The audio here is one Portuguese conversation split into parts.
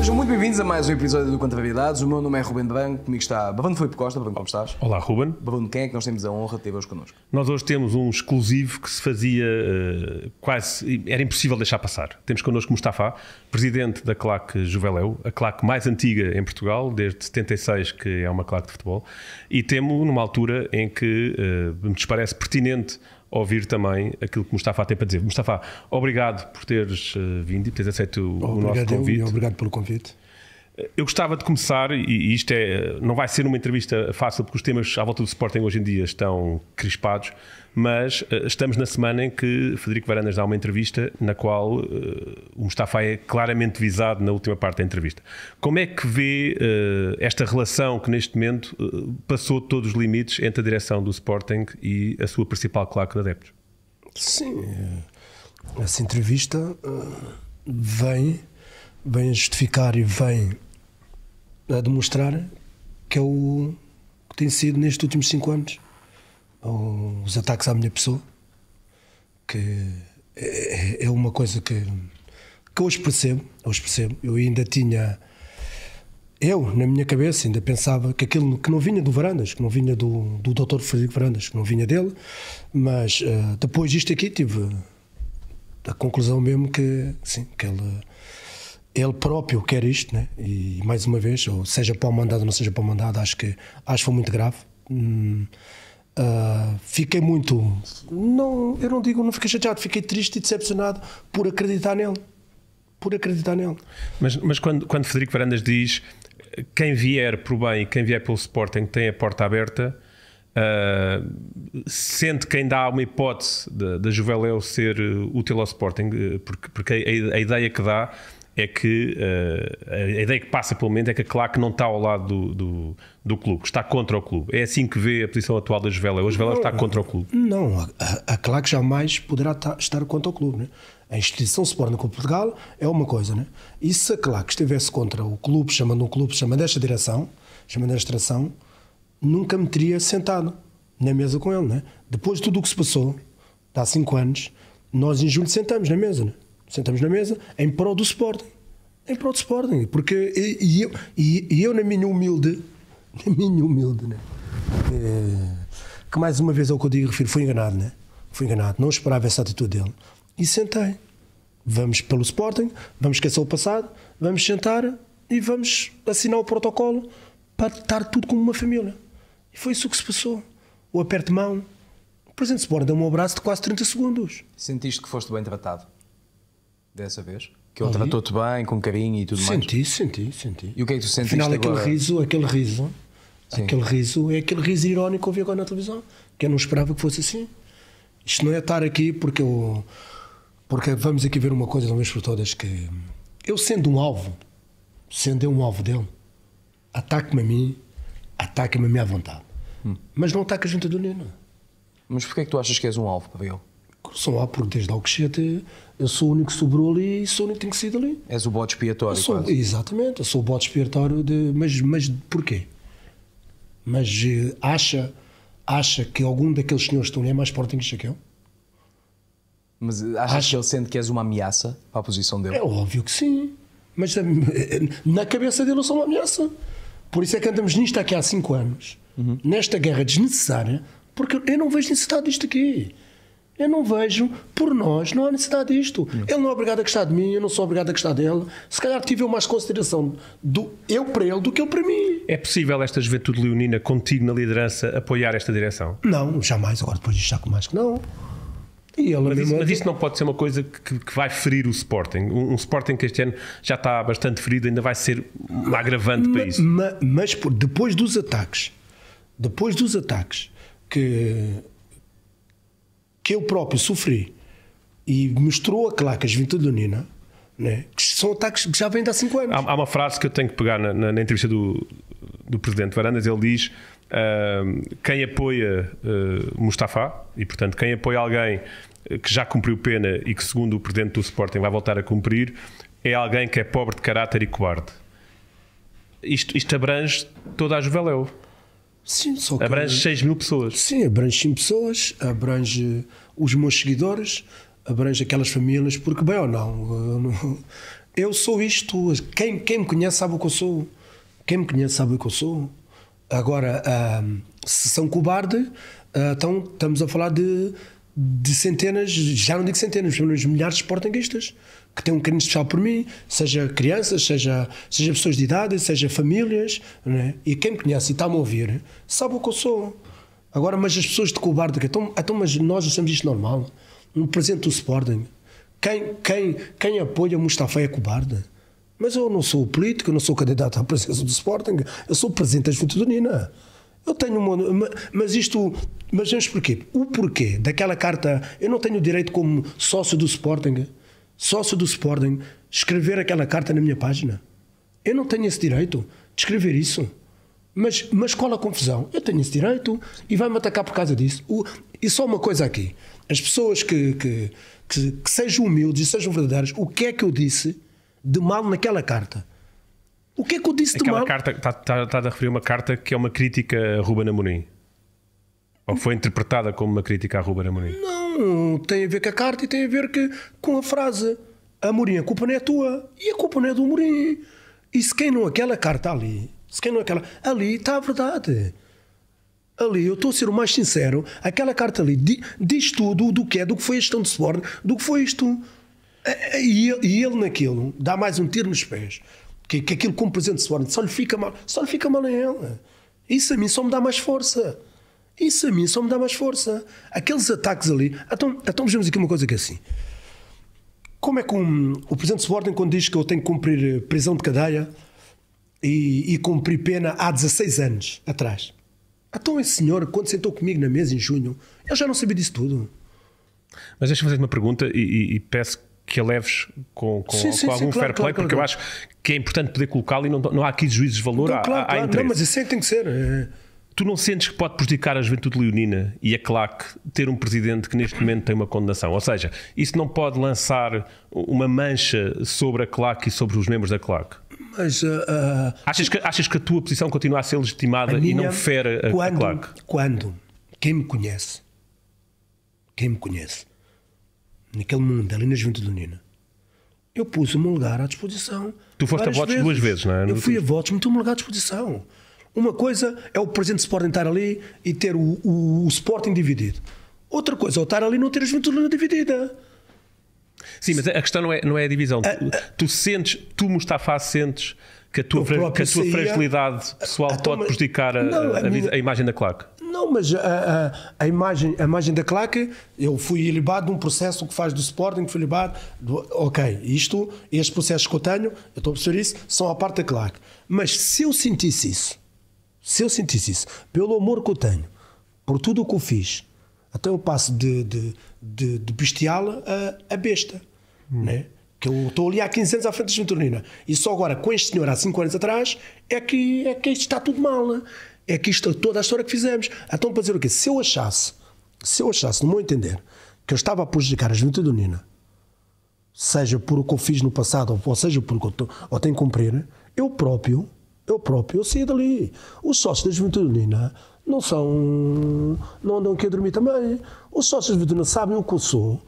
Sejam muito bem-vindos a mais um episódio do Contabilidades. O meu nome é Ruben Branco, comigo está Bruno Felipe Costa. Bruno, como estás? Olá, Ruben. Bruno, quem é que nós temos a honra de ter hoje connosco? Nós hoje temos um exclusivo que se fazia uh, quase. era impossível deixar passar. Temos connosco Mustafa, presidente da Claque Juveléu, a claque mais antiga em Portugal, desde 76, que é uma claque de futebol. E temos numa altura em que uh, me parece pertinente ouvir também aquilo que Mustafa tem para dizer. Mustafa, obrigado por teres eh, vindo e por teres aceito o, obrigado, nosso convite. Eu, obrigado pelo convite. Eu gostava de começar, e isto é, não vai ser uma entrevista fácil, porque os temas à volta do Sporting hoje em dia estão crispados, mas eh, estamos na semana em que Federico Varandas dá uma entrevista na qual eh, o Mustafa é claramente visado na última parte da entrevista. Como é que vê eh, esta relação que neste momento passou todos os limites entre a direção do Sporting e a sua principal claque de adeptos? Sim, essa entrevista vem, vem a justificar e vem a demonstrar que é o que tem sido nestes últimos cinco anos os ataques à minha pessoa que é, é, é, uma coisa que que hoje percebo hoje percebo eu ainda tinha eu na minha cabeça ainda pensava que aquilo que não vinha do Varandas que não vinha do do Dr Frederico Varandas que não vinha dele mas uh, depois disto aqui tive a conclusão mesmo que sim que ele ele próprio quer isto, né? e mais uma vez, ou seja para o mandado ou não seja para o mandado, acho que, acho que foi muito grave. Hum, uh, fiquei muito. Não, eu não digo, não fiquei chateado, fiquei triste e decepcionado por acreditar nele. Por acreditar nele. Mas, mas quando, quando Federico Varandas diz quem vier por bem e quem vier pelo Sporting tem a porta aberta, Uh, sente quem dá uma hipótese da Juveleu ser útil ao Sporting, porque, porque a, a, ideia que dá é que uh, a ideia que passa pelo menos é que a Claque não está ao lado do, do, do, clube, está contra o clube. É assim que vê a posição atual da Juvela. A Juvela está contra o clube. Não, a, a Claque jamais poderá estar contra o clube. Né? A instituição Sporting Clube Portugal é uma coisa. Né? E se a Claque estivesse contra o clube, chamando o clube, chamando esta direção, chamando esta direção, nunca me teria sentado na mesa com ele. Né? Depois de tudo o que se passou, há cinco anos, nós em julho sentamos na mesa. Né? sentamos na mesa em prol do Sporting. Em prol do Sporting. Porque, e, e eu, e, e, eu, na minha humilde, na minha humilde, né? É, que mais uma vez é o que eu digo refiro, fui enganado, né? Fui enganado, não esperava essa atitude dele. E sentei. Vamos pelo Sporting, vamos esquecer o passado, vamos sentar e vamos assinar o protocolo para estar tudo como uma família. E foi isso que se passou. O aperto de mão. O presidente Sporting deu-me um abraço de quase 30 segundos. Sentiste que foste bem tratado? dessa vez? Que ele tratou-te bem, com carinho e tudo senti, mais? Senti, senti, senti. E o que é que tu sentiste Afinal, aquele riso, aquele riso, Sim. aquele riso, é aquele riso irónico que eu vi agora na televisão, que eu não esperava que fosse assim. Isto não é estar aqui porque eu... Porque vamos aqui ver uma coisa uma vez por todas que... Eu sendo um alvo, sendo eu um alvo dele, ataque-me a mim, ataque-me a minha vontade. Hum. Mas não ataca a junta do Nino. Mas porquê é que tu achas que és um alvo para ele? São há porque desde Alcochete eu sou o único que sobrou ali e sou o único que tenho que sair dali. És o bode expiatório, eu sou, Exatamente, eu sou o bode expiatório de. Mas, mas porquê? Mas eh, acha, acha que algum daqueles senhores que estão ali é mais sportingista que eu? Mas eh, achas acha... que ele sente que és uma ameaça para a posição dele? É óbvio que sim. Mas eh, na cabeça dele eu sou uma ameaça. Por isso é que andamos nisto aqui há 5 anos, uhum. nesta guerra desnecessária, porque eu não vejo necessidade disto aqui eu não vejo por nós, não há necessidade disto. Não. Hum. Ele não é obrigado a gostar de mim, eu não sou obrigado a gostar dele. Se calhar tive eu mais consideração do eu para ele do que ele para mim. É possível esta juventude leonina contigo na liderança apoiar esta direção? Não, jamais. Agora depois disto já com mais que não. E ele mas, isso, é mas isso não pode ser uma coisa que, que vai ferir o Sporting. Um, um, Sporting que este ano já está bastante ferido, ainda vai ser um agravante ma, para isso. Ma, mas depois dos ataques, depois dos ataques que que eu próprio sofri e mostrou a claque, a juventude unina, né? que são ataques que já vêm de há 5 anos. Há, há, uma frase que eu tenho que pegar na, na, na entrevista do, do presidente Varandas, ele diz. Uh, quem apoia uh, Mustafa e portanto quem apoia alguém que já cumpriu pena e que segundo o presidente do Sporting vai voltar a cumprir é alguém que é pobre de caráter e coarde. isto, isto abrange toda a Juveléu Sim, só que... Abrange 6 mil pessoas. Sim, abrange 5 pessoas, abrange os meus seguidores, abrange aquelas famílias, porque bem ou não, eu sou isto. Quem, quem me conhece sabe o que eu sou. Quem me conhece sabe o que eu sou. Agora, se são cobardes, ah, então estamos a falar de, de centenas, já não digo centenas, mas milhares de sportinguistas que têm um carinho especial por mim, seja crianças, seja, seja pessoas de idade, seja famílias, né? e quem me conhece e está-me a ouvir, sabe o que eu sou. Agora, mas as pessoas de cobarde, então, então, mas nós achamos isto normal. No presente do Sporting, quem, quem, quem apoia Mustafa é cobarde. Mas eu não sou político, eu não sou candidato à presença do Sporting, eu sou presidente da Juventude Unina. Eu tenho uma. Mas isto. Mas vemos porquê? O porquê daquela carta. Eu não tenho direito, como sócio do Sporting, sócio do Sporting, escrever aquela carta na minha página? Eu não tenho esse direito de escrever isso. Mas, mas qual a confusão? Eu tenho esse direito e vai-me atacar por causa disso. O, e só uma coisa aqui: as pessoas que, que, que, que sejam humildes e sejam verdadeiras, o que é que eu disse de mal naquela carta? O que é que eu disse Aquela de mal? Aquela carta, está tá, tá a referir uma carta que é uma crítica a Ruben Amorim. Ou foi interpretada como uma crítica a Ruben Amorim? Não, tem a ver com a carta e tem a ver que, com a frase Amorim, a culpa não é tua e a culpa não é do Amorim. E se quem não aquela carta ali, se quem não aquela, ali está a verdade. Ali, eu estou a ser o mais sincero, aquela carta ali diz tudo do que é, do que foi a gestão de Sporting, do que foi isto. É, é, e, e ele naquilo dá mais um tiro nos pés. Que, que aquilo como presente de só lhe fica mal, só lhe fica mal a ele. Isso a mim só me dá mais força. Isso a mim só me dá mais força. Aqueles ataques ali. Então, então, vejamos aqui uma coisa que é assim. Como é que um, o Presidente do quando diz que eu tenho que cumprir eh, prisão de cadeia e, e cumprir pena há 16 anos atrás? Então esse senhor, quando sentou comigo na mesa em junho, eu já não sabia disso tudo. Mas deixa-me fazer uma pergunta e, e, e peço que a leves com, com, sim, sim, com algum sim, claro, fair play, claro, porque claro. eu acho que é importante poder colocá-lo e não, não há aqui juízes de valor não, à, claro, claro. Não, mas isso é tem que ser. É... Tu não sentes que pode prejudicar a juventude leonina e a claque ter um presidente que neste momento tem uma condenação? Ou seja, isso não pode lançar uma mancha sobre a claque e sobre os membros da claque? Mas, uh, achas, que, achas que a tua posição continua a ser legitimada a minha, e não fera a, quando, a claque? Quando quem me conhece, quem me conhece, naquele mundo, ali na juventude leonina, eu pus o meu lugar à disposição. Tu foste a votos vezes. duas vezes, não é? Eu fui a votos, meti o meu lugar à disposição. Uma coisa é o presidente do Sporting estar ali e ter o, o, o Sporting dividido. Outra coisa é o estar ali e não ter a Juventude dividida. Sim, mas a questão não é, não é a divisão. A, tu, tu, sentes, tu, Mustafa, sentes que a tua, que a tua fragilidade pessoal então, é a, a pode prejudicar não, minha, a, imagem da Claque? Não, mas a, imagem, a imagem da Claque, eu fui libado de um processo que faz do Sporting, fui libado. Do, ok, isto, estes processos que eu tenho, eu estou a perceber isso, são a parte da Claque. Mas se eu sentisse isso, se eu sentisse isso, pelo amor que eu tenho, por tudo o que eu fiz, até eu passo de, de, de, de bestial a, a besta, hum. né? que eu estou ali há 15 anos à frente da Venturina. E só agora, com este senhor há 5 anos atrás, é que, é que isto está tudo mal. Né? É que isto, toda a história que fizemos. Então, para dizer o quê? Se eu achasse, se eu achasse, no meu entender, que eu estava a prejudicar a Juventude seja por o que eu fiz no passado, ou seja por o que eu, tô, tenho que cumprir, eu próprio eu próprio, eu saí dali. Os sócios da Juventude Unina né? não são. não andam aqui a dormir também. Os sócios da Juventude sabem o que eu sou.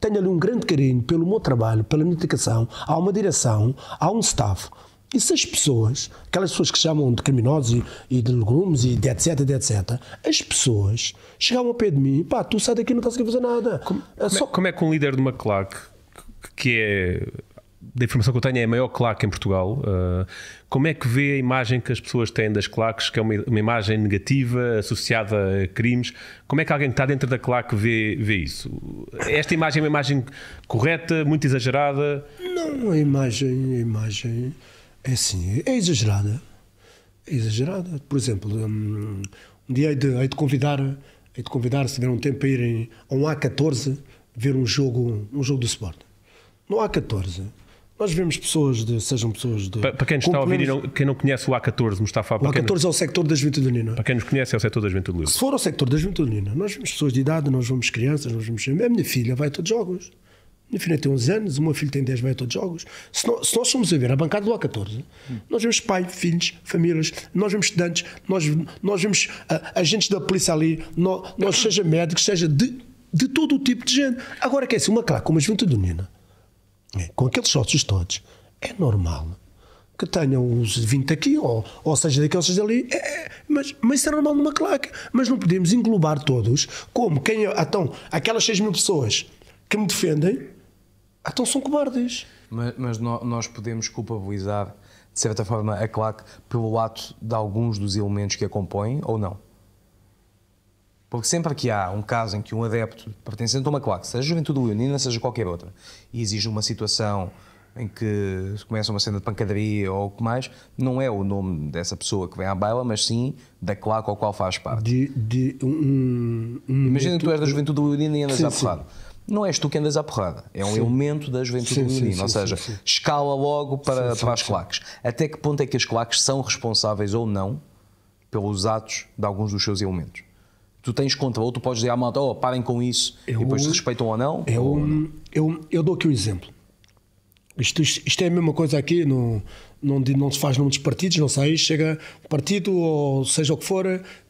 Tenho ali um grande carinho pelo meu trabalho, pela minha dedicação. Há uma direção, há um staff. E se as pessoas, aquelas pessoas que chamam de criminosos e, e de legumes e de etc, de etc, as pessoas chegavam ao pé de mim, pá, tu sai daqui não estás aqui a fazer nada. Como é, só... como, é, é que um líder de uma claque, que é da informação que eu tenho é a maior claque em Portugal. Uh, como é que vê a imagem que as pessoas têm das claques, que é uma, uma, imagem negativa associada a crimes? Como é que alguém que está dentro da claque vê, vê isso? Esta imagem é uma imagem correta, muito exagerada? Não, a imagem, a imagem é assim, é exagerada. É exagerada. Por exemplo, um, um dia hei de, hei de convidar, hei de convidar, se tiver um tempo, a irem a um A14 ver um jogo, um jogo do Sport. No A14, nós vemos pessoas, de, sejam pessoas de. Para, para quem está a ouvir, não, quem não conhece o A14, Mustafa. O A14 não, é o sector da juventude unina. Para quem nos conhece, é o sector da juventude unina. Se for ao sector da juventude unina, nós vemos pessoas de idade, nós vemos crianças, nós vemos. A minha filha vai a todos os jogos. Minha filha tem 11 anos, o meu filho tem 10, vai a todos os jogos. Se, nós, se nós somos a ver a bancada do A14, hum. nós vemos pai, filhos, famílias, nós vemos estudantes, nós, nós vemos uh, agentes da polícia ali, nós, nós seja médicos, seja de, de todo o tipo de gente. Agora, quer dizer, uma claque com a Juventude Unina é. com aqueles sócios todos, é normal que tenham os 20 aqui, ou, ou seja daqui ou seja dali, é, é, mas, mas isso é normal numa claque. Mas não podemos englobar todos como quem. É, então, aquelas 6 mil pessoas que me defendem, então são cobardes. Mas, mas nós podemos culpabilizar, de certa forma, a claque pelo ato de alguns dos elementos que a compõem, ou não? Porque sempre que há um caso em que um adepto pertencente a uma claque, seja a Juventude Leonina, seja qualquer outra, e exige uma situação em que começa uma cena de pancadaria ou o que mais, não é o nome dessa pessoa que vem à baila, mas sim da claque ao qual faz parte. De, de um, um Imagina que tu és da Juventude Leonina e andas sim, à porrada. Sim. Não és tu que andas à porrada, é um sim. elemento da juventude leonina, ou seja, escala logo para, para as claques. Até que ponto é que as claques são responsáveis ou não pelos atos de alguns dos seus elementos? tu tens controle, tu podes dizer à malta, oh, parem com isso, eu, e depois respeitam ou não? Eu, ou não? eu, eu dou aqui um exemplo. Isto, isto é a mesma coisa aqui, não, não, não se faz nome dos partidos, não sei, chega partido, ou seja o que for,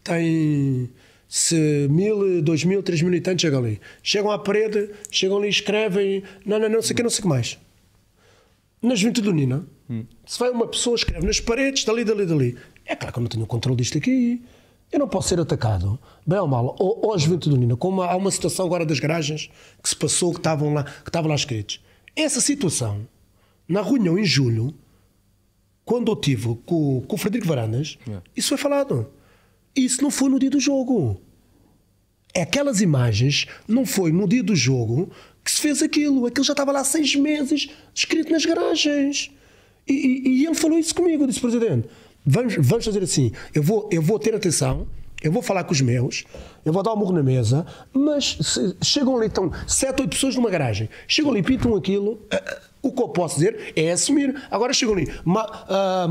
tem se mil, dois mil, três mil militantes chegam ali. Chegam à parede, chegam ali, escrevem, não, não, não sei o que, não sei o que mais. Na juventude unina, hum. se vai uma pessoa, escreve nas paredes, dali, dali, dali. É claro que eu não tenho controle disto aqui eu não posso ser atacado, bem ou mal, ou, ou a Juventude Unida, como há uma situação agora das garagens que se passou, que estavam lá, que estavam lá escritos. Essa situação, na reunião em julho, quando eu tive com, com o Frederico Varandas, yeah. É. isso foi falado. Isso não foi no dia do jogo. Aquelas imagens não foi no dia do jogo que se fez aquilo. Aquilo já estava lá seis meses, escrito nas garagens. E, e, e ele falou isso comigo, disse presidente. Vamos, vamos fazer assim. Eu vou, eu vou ter atenção, eu vou falar com os meus, eu vou dar um murro na mesa, mas se, chegam ali, estão sete, oito pessoas numa garagem. Chegam ali, pintam aquilo. Eh, eh, o que eu posso dizer é assumir. Agora chegam ali, ma, uh,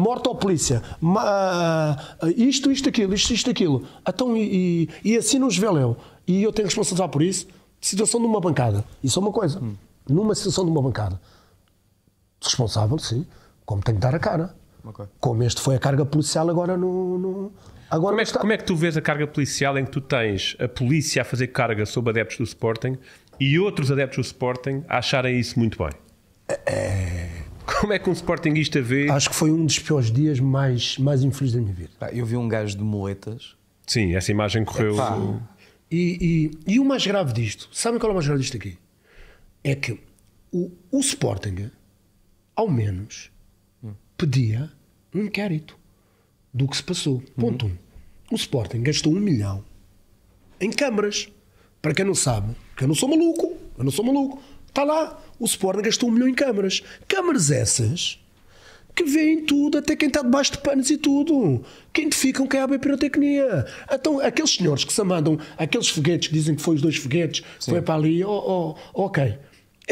ah, ou polícia, ma, uh, isto, isto, aquilo, isto, isto, aquilo. Então, e, e, e assim nos velam. E eu tenho responsabilidade por isso. Situação de uma bancada. Isso é uma coisa. Hum. Numa situação de uma bancada. Responsável, sim. Como tem que dar a cara. Okay. Como este foi a carga policial agora no. no agora como, é que, como é que tu vês a carga policial em que tu tens a polícia a fazer carga sobre adeptos do Sporting e outros adeptos do Sporting a acharem isso muito bem? É... é. Como é que um Sportingista vê? Acho que foi um dos piores dias mais, mais infelizes da minha vida. Eu vi um gajo de moletas. Sim, essa imagem correu. E, e, e, o mais grave disto, sabem qual é o mais grave disto aqui? É que o, o Sporting, ao menos, pedia um inquérito do que se passou. Ponto uhum. um. O Sporting gastou um milhão em câmaras. Para quem não sabe, que eu não sou maluco, eu não sou maluco. Está lá, o Sporting gastou um milhão em câmaras. Câmaras essas que veem tudo, até quem está debaixo de panos e tudo, que identificam que abre a pirotecnia. Então, aqueles senhores que se mandam, aqueles foguetes que dizem que foi os dois foguetes, Sim. foi para ali, oh, oh, ok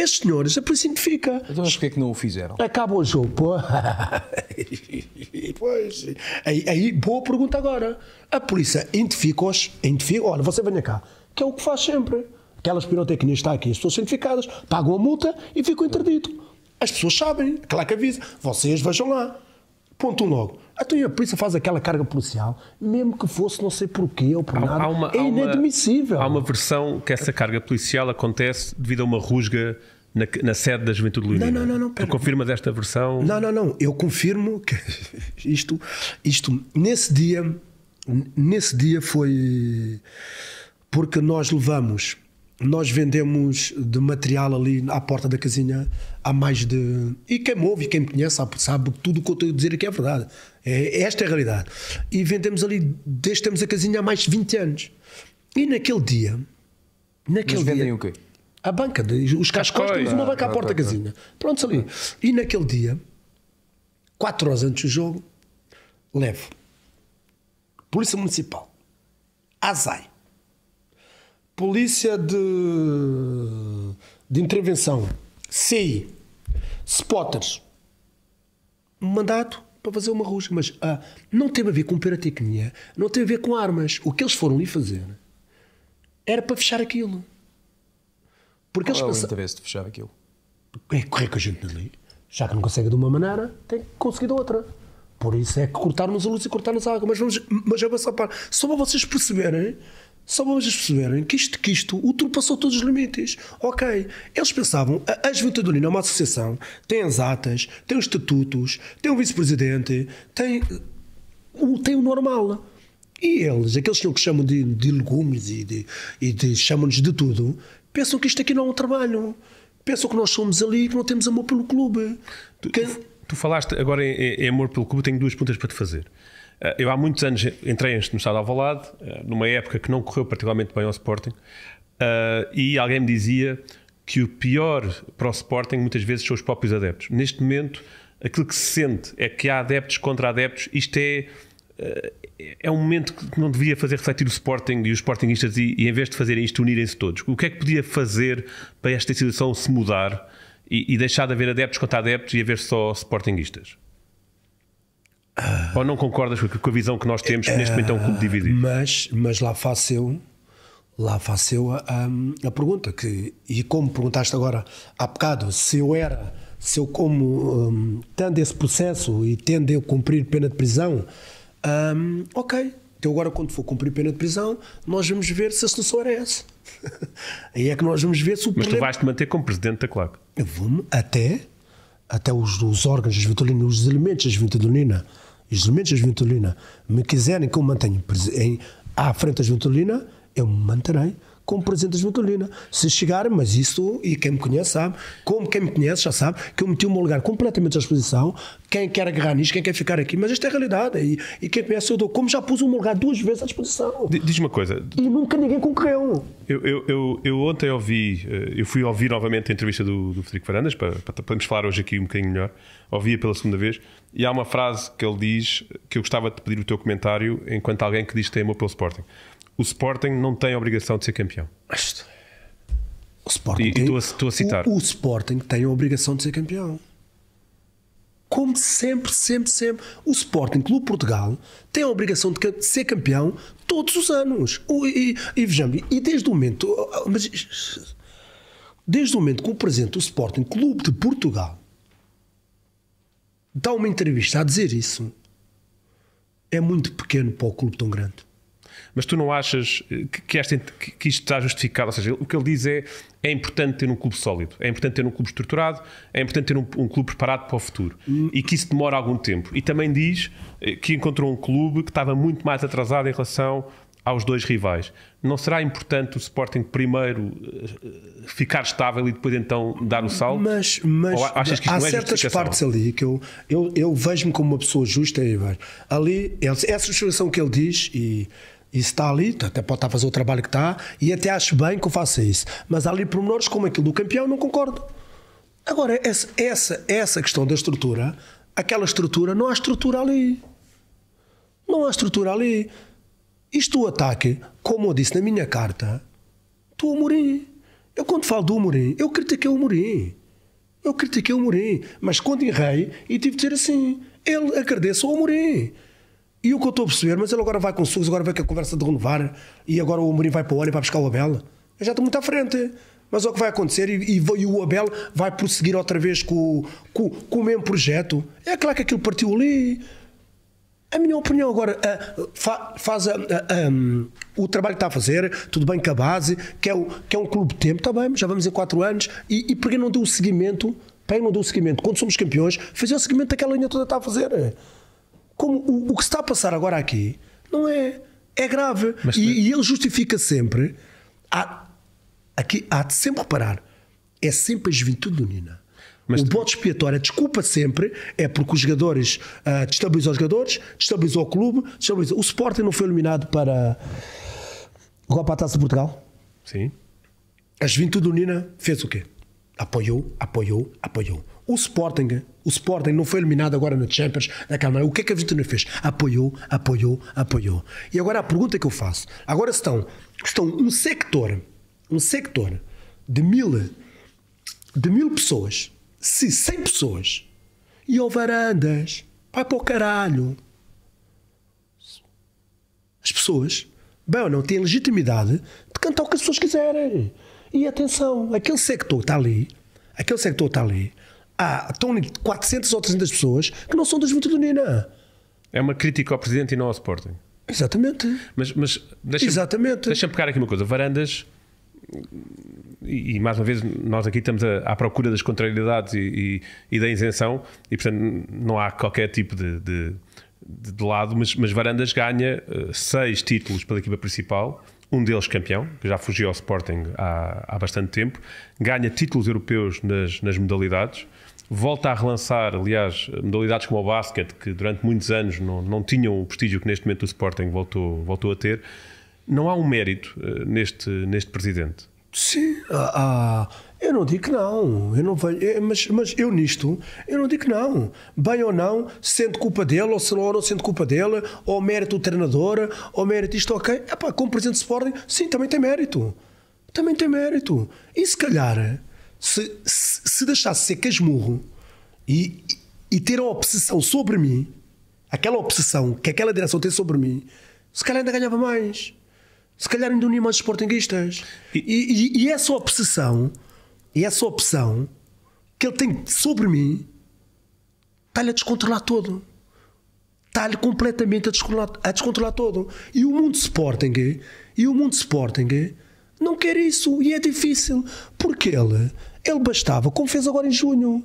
estes senhores, a assim polícia identifica. Então, mas porquê é que não o fizeram? Acaba o jogo, pô. pois. Aí, aí, boa pergunta agora. A polícia identifica-os, identifica, olha, você vem cá, que é o que faz sempre. Aquelas pirotecnias estão aqui, as pessoas identificadas, pagam a multa e ficam interdito. As pessoas sabem, claro que avisa. Vocês vejam lá. Ponto logo. Então a polícia faz aquela carga policial, mesmo que fosse não sei porquê ou por há, nada, há uma, é inadmissível. Há uma, há uma versão que essa carga policial acontece devido a uma rusga na, na, sede da Juventude Leonina. Não, não, não. não tu confirmas esta versão? Não, não, não. Eu confirmo que isto, isto nesse dia, nesse dia foi porque nós levamos nós vendemos de material ali à porta da casinha há mais de. E quem me ouve e quem me conhece sabe, sabe tudo o que eu estou a dizer aqui é verdade. É, é esta é a realidade. E vendemos ali, desde temos a casinha há mais de 20 anos. E naquele dia. Naquele Mas vendem dia, o quê? A banca, os cascóis, temos uma banca à ah, porta da casinha. Pronto, ali. E naquele dia, 4 horas antes do jogo, levo Polícia Municipal, azai Polícia de, de Intervenção, CI, spotters, um mandato para fazer uma rusga, mas ah, não teve a ver com pirotecnia, não teve a ver com armas. O que eles foram ali fazer era para fechar aquilo. Porque Qual eles é pensaram... o interesse de fechar aquilo? É correr com a gente ali. Já que não consegue de uma maneira, tem que conseguir de outra. Por isso é que cortaram-nos a luz e cortaram-nos a água. Mas, vamos, mas é só para, só para vocês perceberem só para vocês perceberem que isto, que isto ultrapassou todos os limites. Ok, eles pensavam, a, a Juventude Unida é uma associação, tem as atas, tem os estatutos, tem um vice-presidente, tem, tem o normal. E eles, aqueles que chamam de, de legumes e, de, e de, chamam-nos de tudo, pensam que isto aqui não é um trabalho. Pensam que nós somos ali que não temos amor pelo clube. Tu, que... tu falaste agora em, em amor pelo clube, tenho duas perguntas para te fazer. Eh, eu há muitos anos entrei no Estado Alvalade, eh, numa época que não correu particularmente bem ao Sporting, eh, e alguém me dizia que o pior para o Sporting muitas vezes são os próprios adeptos. Neste momento, aquilo que se sente é que há adeptos contra adeptos, isto é é um momento que não devia fazer refletir o Sporting e os Sportingistas e, e em vez de fazerem isto, unirem-se todos. O que é que podia fazer para esta situação se mudar e, e deixar de haver adeptos contra adeptos e haver só Sportingistas? Ah, Ou não concordas com a visão que nós temos, que neste momento é um clube dividido? Ah, mas, mas lá faço eu, lá faço eu a, a, a, pergunta, que, e como perguntaste agora há bocado, se eu era, se eu como, um, tendo esse processo e tendo eu cumprir pena de prisão, um, ok, então agora quando for cumprir pena de prisão, nós vamos ver se a solução era essa. Aí é que nós vamos ver se o Mas problema... tu vais-te manter como presidente da CLAC? Eu vou-me até, até os, os órgãos da juventude os elementos da juventude os elementos da juventude me quiserem que eu mantenha à frente da juventude eu me manterei como presidente da Esbotolina. Se chegar, mas isso, e quem me conhece sabe, como quem me conhece já sabe, que eu meti o meu lugar completamente à disposição. Quem quer agarrar nisto, quem quer ficar aqui, mas esta é a realidade. E, e quem conhece, eu dou. Como já pus o meu lugar duas vezes à disposição. diz uma coisa. E nunca ninguém concorreu. Eu, eu, eu, eu, ontem ouvi, eh, eu fui ouvir novamente a entrevista do, do Frederico Varandas, para, para podemos falar hoje aqui um bocadinho melhor. Ouvia pela segunda vez, e há uma frase que ele diz que eu gostava de pedir o teu comentário enquanto alguém que diz que tem amor pelo Sporting o Sporting não tem a obrigação de ser campeão. O Sporting e, tem, estou, a, a citar. O, o, Sporting tem a obrigação de ser campeão. Como sempre, sempre, sempre. O Sporting Clube Portugal tem a obrigação de, ser campeão todos os anos. e, e, vejamos, e desde o momento. Mas, desde o momento que o presidente do Sporting Clube de Portugal dá uma entrevista a dizer isso, é muito pequeno para o clube tão grande. Mas tu não achas eh, que, que, esta, que, isto está justificado? Ou seja, o que ele diz é é importante ter um clube sólido, é importante ter um clube estruturado, é importante ter um, um clube preparado para o futuro e que isso demora algum tempo. E também diz eh, que encontrou um clube que estava muito mais atrasado em relação aos dois rivais. Não será importante o Sporting primeiro eh, ficar estável e depois então dar o salto? Mas, mas há é certas partes ali que eu, eu, eu vejo-me como uma pessoa justa e Ali, essa sugestão que ele diz e está ali, até pode estar a fazer o trabalho que está, e até acho bem que eu faça isso. Mas há ali pormenores como aquilo do campeão, não concordo. Agora, essa, essa, essa questão da estrutura, aquela estrutura, não há estrutura ali. Não há estrutura ali. Isto o ataque, como eu disse na minha carta, do Amorim. Eu quando falo do Amorim, eu critiquei o Amorim. Eu critiquei o Amorim, mas quando errei e tive de dizer assim, ele agradeço ao Amorim. E o que eu estou a perceber, mas ele agora vai com o Suggs, agora vai com a conversa de renovar, e agora o Amorim vai para o Olho e vai buscar o Abel. Eu já estou muito à frente. Mas é o que vai acontecer, e, e, e, o Abel vai prosseguir outra vez com, com, com o mesmo projeto. É claro que aquilo partiu ali, a minha opinião agora uh, fa, faz uh, um, o trabalho que está a fazer, tudo bem com a base, que é, o, que é um clube de tempo, está bem, já vamos em 4 anos, e, e porque não deu o seguimento, para não deu o seguimento, quando somos campeões, fazer o seguimento daquela linha toda está a fazer. Como o, o que está a passar agora aqui não é. É grave. Mas, e, e, ele justifica sempre. Há, aqui, há de sempre reparar. É sempre a juventude nina Mas o bote expiatório, a desculpa sempre é porque os jogadores uh, ah, destabilizou os jogadores, destabilizou o clube, destabilizou. O Sporting não foi eliminado para a Copa Taça de Portugal? Sim. A Juventude nina fez o quê? Apoiou, apoiou, apoiou. O Sporting, o Sporting não foi eliminado agora na Champions da maneira. O que é que a Vitória fez? Apoiou, apoiou, apoiou. E agora a pergunta que eu faço: agora estão, estão um sector, um sector de mil, de mil pessoas, se 100 pessoas, e houve varandas, vai para o caralho. As pessoas, bem ou não, têm legitimidade de cantar o que as pessoas quiserem. E atenção, aquele sector está ali, aquele sector está ali, há, estão 400 ou 300 pessoas que não são da Juventude Unida. É uma crítica ao Presidente e não ao Sporting. Exatamente. Mas, mas deixa-me deixa pegar aqui uma coisa. Varandas, e, e, mais uma vez, nós aqui estamos a, à procura das contrariedades e, e, e, da isenção, e portanto não há qualquer tipo de, de, de, de lado, mas, mas Varandas ganha uh, seis títulos pela equipa principal, um deles campeão, que já fugiu ao Sporting há, há bastante tempo, ganha títulos europeus nas, nas modalidades volta a relançar, aliás, modalidades como o basquete, que durante muitos anos não, não tinham o prestígio que neste momento o Sporting voltou, voltou a ter. Não há um mérito eh, neste, neste presidente? Sim, ah, ah, eu não digo que não, eu não vejo, eh, mas, mas eu nisto, eu não digo que não. Bem ou não, sendo culpa dele, ou se não, não sendo culpa dele, ou mérito do treinador, ou mérito isto, ok. Epá, como presidente de Sporting, sim, também tem mérito. Também tem mérito. E se calhar, se, se, deixasse ser casmurro e, e ter a obsessão sobre mim, aquela obsessão que aquela direção tem sobre mim, se calhar ainda ganhava mais. Se calhar ainda unia mais os sportinguistas. E, e, e, essa obsessão, e essa opção que ele tem sobre mim, está-lhe a descontrolar todo. Está-lhe completamente a descontrolar, a descontrolar todo. E o mundo Sporting, e o mundo Sporting, não quer isso. E é difícil. Porque ele ele bastava, como fez agora em junho.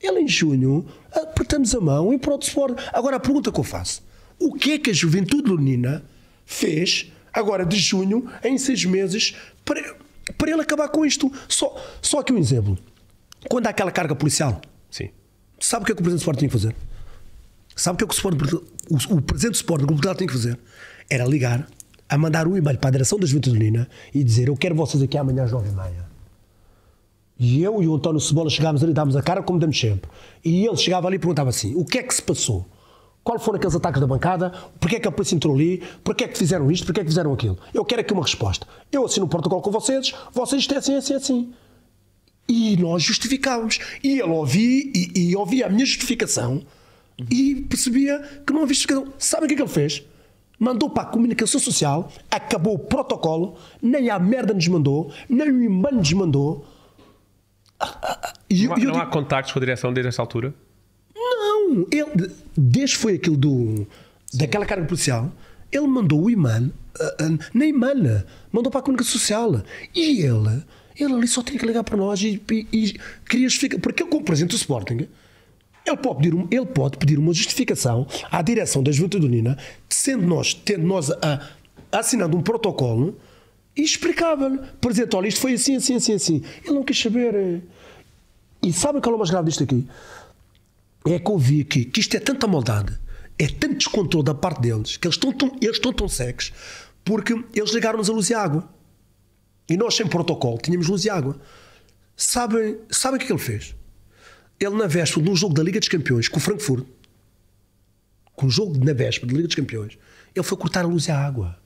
Ele em junho, apertamos a mão e pronto, for. Agora a pergunta que eu faço: o que é que a juventude lunina fez agora de junho, em seis meses, para, para ele acabar com isto? Só, só aqui um exemplo. Quando há aquela carga policial, Sim. sabe o que é que o presidente do Sport tinha que fazer? Sabe o que é que o, Sport, o, o presidente do Sport do Clube de tinha que fazer? Era ligar, a mandar um e-mail para a direção da juventude lunina e dizer: Eu quero vocês aqui amanhã às nove e meia e eu e o António Cebola chegámos ali, dávamos a cara como damos sempre. E ele chegava ali e perguntava assim: o que é que se passou? Qual foram aqueles ataques da bancada? Porquê é que a polícia entrou ali? Porquê é que fizeram isto? Porquê é que fizeram aquilo? Eu quero aqui uma resposta. Eu assino o um protocolo com vocês, vocês têm assim, assim, assim. E nós justificávamos. E ele ouvia, e, e ouvia a minha justificação e percebia que não havia justificação. Sabe o que é que ele fez? mandou para a comunicação social, acabou o protocolo, nem a merda nos mandou, nem o imã nos mandou não, eu não digo... há contactos com a direção desde essa altura? Não, ele, desde foi aquilo do, daquela carga policial, ele mandou o imã, ah, ah, na imã, mandou para a comunicação social. E ele, ele ali só tinha que ligar para nós e, e, e queria justificar. Porque ele, como presidente do Sporting, ele pode, pedir, ele pode pedir uma justificação à direção da Juventude Unida, sendo nós, tendo nós a, assinando um protocolo e explicava-lhe. Por dizer, olha, isto foi assim, assim, assim, assim. Ele não quis saber. Eh. E sabe qual é o mais grave disto aqui? É que eu vi aqui que isto é tanta maldade, é tanto descontrole da parte deles, que eles estão tão, eles estão tão secos, porque eles ligaram-nos a luz e água. E nós, sem protocolo, tínhamos luz e água. Sabem, sabem o é que, ele fez? Ele, na véspera de um jogo da Liga dos Campeões com o Frankfurt, com o jogo na véspera da Liga dos Campeões, ele foi cortar a luz e a água.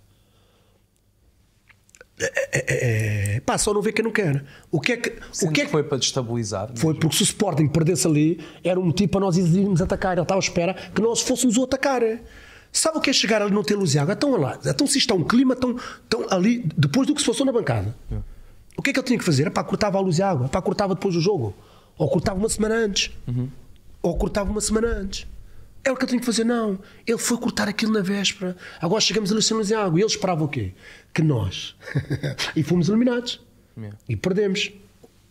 É é, é, é, pá, só não vê quem não quer. Né? O que é que, o que, é que foi para destabilizar? Né? Foi porque se o Sporting perdesse ali, era um motivo para nós irmos atacar. Ele estava à espera que nós fôssemos o atacar. É. Sabe o que é chegar ali não ter água Então, lá, então se está um clima tão, tão ali, depois do que se passou na bancada, é. o que é que ele tinha que fazer? é Epá, cortava a é epá, cortava depois do jogo, ou cortava uma semana antes, uhum. ou cortava uma semana antes. É o que eu tenho que fazer, não. Ele foi cortar aquilo na véspera. Agora chegamos ali cenas sem água. E ele esperava o quê? Que nós. e fomos eliminados. Yeah. E perdemos.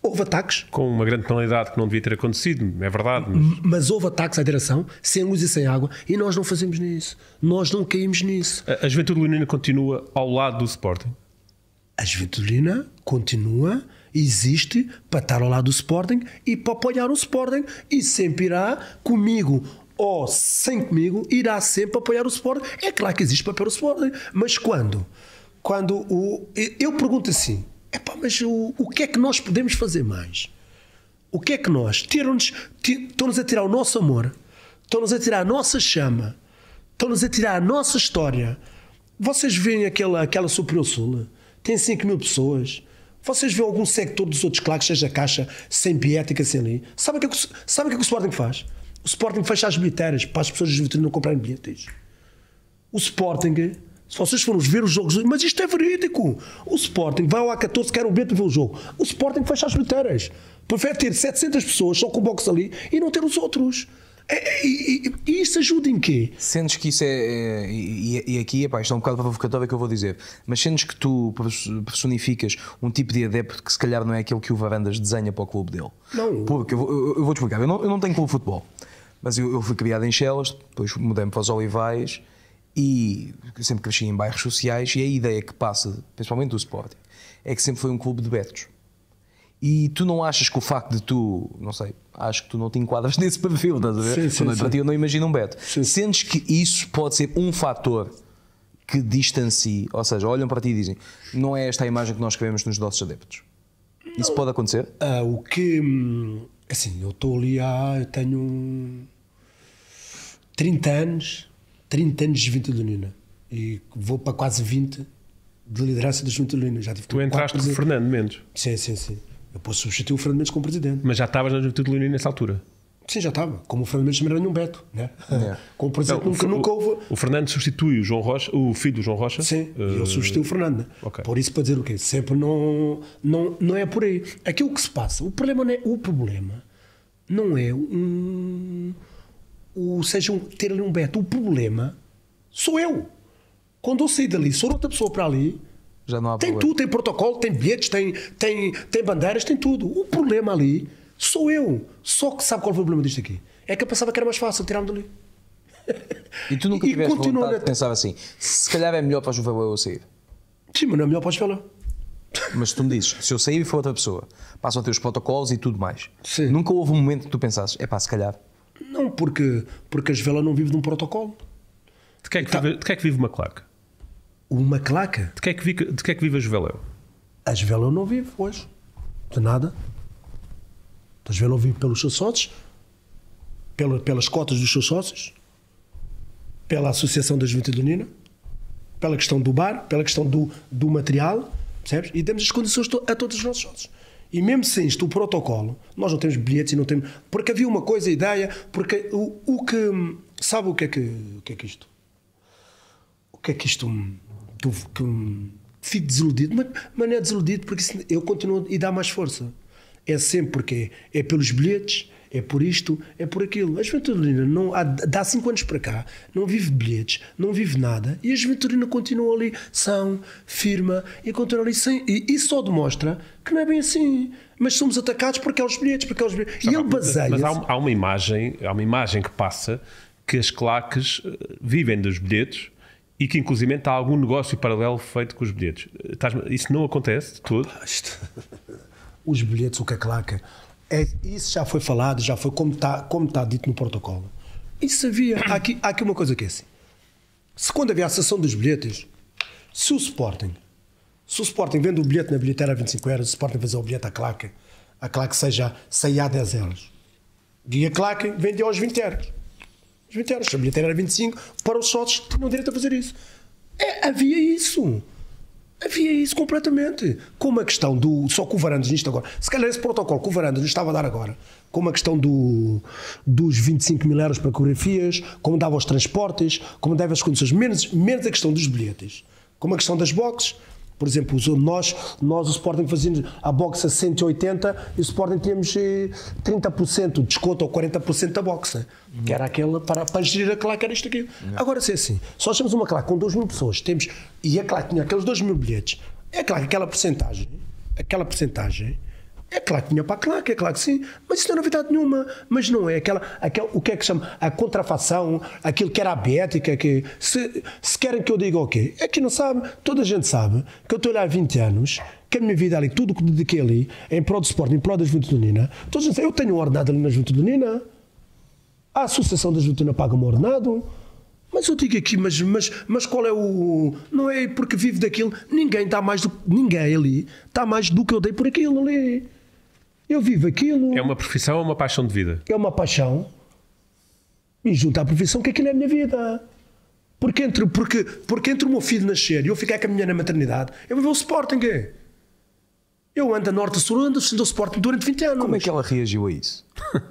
Houve ataques. Com uma grande penalidade que não devia ter acontecido, é verdade. Mas, mas houve ataques à direção, sem luz e sem água, e nós não fazemos nisso. Nós não caímos nisso. A, a Juventude Leonina continua ao lado do Sporting? A Juventude Leonina continua, existe para estar ao lado do Sporting e para apoiar o Sporting e sempre irá comigo ou sem comigo, irá sempre apoiar o Sporting. É claro que existe papel do Sporting, mas quando? Quando o, eu pergunto assim, pá, mas o, o que é que nós podemos fazer mais? O que é que nós? estão-nos a tirar o nosso amor, estão-nos a tirar a nossa chama, estão-nos a tirar a nossa história. Vocês veem aquela, aquela Superior Sul? Tem 5 mil pessoas. Vocês veem algum sector dos outros claques, seja Caixa, sem pietica, sem ali? Sabem o que, é que, sabe que, é que o Sporting faz? O Sporting fecha as bilheteiras para as pessoas de vitrine não comprarem bilhetes. O Sporting, se vocês formos ver os jogos, mas isto é verídico. O Sporting vai ao A14, quer um bilhete para ver o jogo. O Sporting fecha as bilheteiras. Prefere ter 700 pessoas só com o box ali e não ter os outros. É, é, e, e, e, isso ajuda em quê? Sentes que isso é. é e, e, aqui, epá, isto é um bocado provocatório que eu vou dizer, mas sentes que tu personificas um tipo de adepto que se calhar não é aquele que o Varandas desenha para o clube dele? Não. Porque eu, eu vou te explicar, eu não, eu não tenho clube de futebol. Mas eu, eu fui criado em Chelas, depois mudei-me para os Olivais e sempre cresci em bairros sociais e a ideia que passa, principalmente do Sporting, é que sempre foi um clube de betos. E tu não achas que o facto de tu, não sei, acho que tu não te enquadras nesse perfil, estás a ver? Sim, sim, sim. Para ti eu não imagino um beto. Sim. Sentes que isso pode ser um fator que distancie, ou seja, olham para ti e dizem não é esta a imagem que nós queremos nos nossos adeptos. Isso pode acontecer? Ah, o que. Hum, assim, eu estou ali há. Eu tenho 30 anos, 30 anos de juventude unina. E vou para quase 20 de liderança da juventude unina. Já tive tu entraste com o Fernando Mendes? Sim, sim, sim. Eu posso substituir o Fernando Mendes como presidente. Mas já estavas na juventude unina nessa altura? Sim, já estava. Como o Fernando Mendes também era nenhum Beto, né? É. Com presidente então, nunca, o, nunca houve. O Fernando substitui o João Rocha, o filho do João Rocha? Sim, uh... ele eh, substitui o Fernando. Né? Okay. Por isso, para dizer o quê? Sempre não, não, não é por aí. Aquilo que se passa, o problema não é. O problema não é um o sejam ter ali um Beto, o problema sou eu. Quando eu saí dali, sou outra pessoa para ali. Já não há tem problema. tudo, tem protocolo, tem bilhetes, tem, tem, tem bandeiras, tem tudo. O problema ali sou eu. Só que sabe qual foi o problema disto aqui? É que eu pensava que era mais fácil tirar-me dali. E tu nunca e tiveste vontade de pensar assim, se calhar é melhor para o Juvenal eu sair? Sim, mas não é melhor para o Juvenal. Mas tu me dizes, se eu sair e for outra pessoa, passam a ter os protocolos e tudo mais. Sim. Nunca houve um momento que tu pensasses, é pá, se calhar não, porque, porque a velas não vive de um protocolo. De que é que, tá. vive, de quem é que vive uma claca? Uma claca? É de que é que, vive, de quem é que vive a Juveléu? A Juveléu não vive hoje. De nada. A Juveléu vive pelos seus sócios, pela, pelas cotas dos seus sócios, pela Associação da Juventude Nino, pela questão do bar, pela questão do, do material, percebes? E damos as condições a todos os nossos sócios. E mesmo sem isto, o protocolo, nós não temos bilhetes e não temos. Porque havia uma coisa, ideia, porque o, o que. Sabe o que é que, o que é que isto? O que é que isto. Hum, do, que, hum, fico desiludido, mas, mas não é desiludido porque isso, eu continuo e dá mais força. É sempre porque é, é pelos bilhetes, é por isto, é por aquilo. A Juventude não, há, há 5 anos para cá, não vive bilhetes, não vive nada, e a Juventude continua ali, são, firma, e continua ali sem. E isso só demonstra que não é bem assim. Mas somos atacados por aqueles bilhetes, por aqueles bilhetes. e ele baseia. Mas há, há, uma imagem, há uma imagem que passa que as claques eh, vivem dos bilhetes e que inclusive há algum negócio paralelo feito com os bilhetes. Eh, isso não acontece de todo? Os bilhetes, o que é claca? É, isso já foi falado, já foi como está como tá dito no protocolo. Isso havia. Há aqui, há aqui uma coisa que é assim. Se quando havia a sessão dos bilhetes, se o Sporting, se o Sporting vende o bilhete na bilheteira a 25 euros, o Sporting fazer o bilhete à claque, a claque seja saia a 10 euros. E a claque vendeu aos 20 euros. Os 20 euros, a bilheteira era 25, para os sócios tinham direito a fazer isso. É, havia isso. Havia isso completamente. Como a questão do. Só com o Varandas nisto agora. Se calhar esse protocolo que o Varandas nos estava a dar agora. Como a questão do, dos 25 mil euros para coreografias, como dava os transportes, como dava as condições, menos, menos a questão dos bilhetes, como a questão das boxes, por exemplo, nós, nós o Sporting fazíamos a boxa 180 e o Sporting tínhamos 30% eh, de desconto ou 40% da boxa, né? que era aquela para, para gerir a claque, era isto aqui. Agora, se é assim, só temos uma claque com 2 mil pessoas, temos, e a claque tinha aqueles 2 mil bilhetes, é claro, aquela porcentagem, aquela porcentagem é claro que tinha para claque, é claro que sim, mas isso não é novidade nenhuma. Mas não é aquela, aquela o que é que chama a contrafação, aquilo que era abética, que se, se querem que eu diga o okay, quê? É que não sabe, toda a gente sabe que eu estou lá há 20 anos, que a minha vida ali, tudo que dediquei ali, é em prol do esporte, em prol da juventude Nina, toda a gente sabe, eu tenho um ordenado ali na do nina. a associação da juventude Nina paga-me um ordenado, mas eu digo aqui, mas, mas, mas qual é o. Não é porque vive daquilo. Ninguém está mais do Ninguém ali está mais do que eu dei por aquilo ali. Eu vivo aquilo. É uma profissão ou uma paixão de vida? É uma paixão. E junto à profissão, que aquilo é a minha vida. Porque entre, porque, porque entre o meu filho nascer e eu ficar com a minha na maternidade, eu vivo o Sporting. Eu ando a norte a sul, ando a Sporting durante 20 anos. Como é que ela reagiu a isso?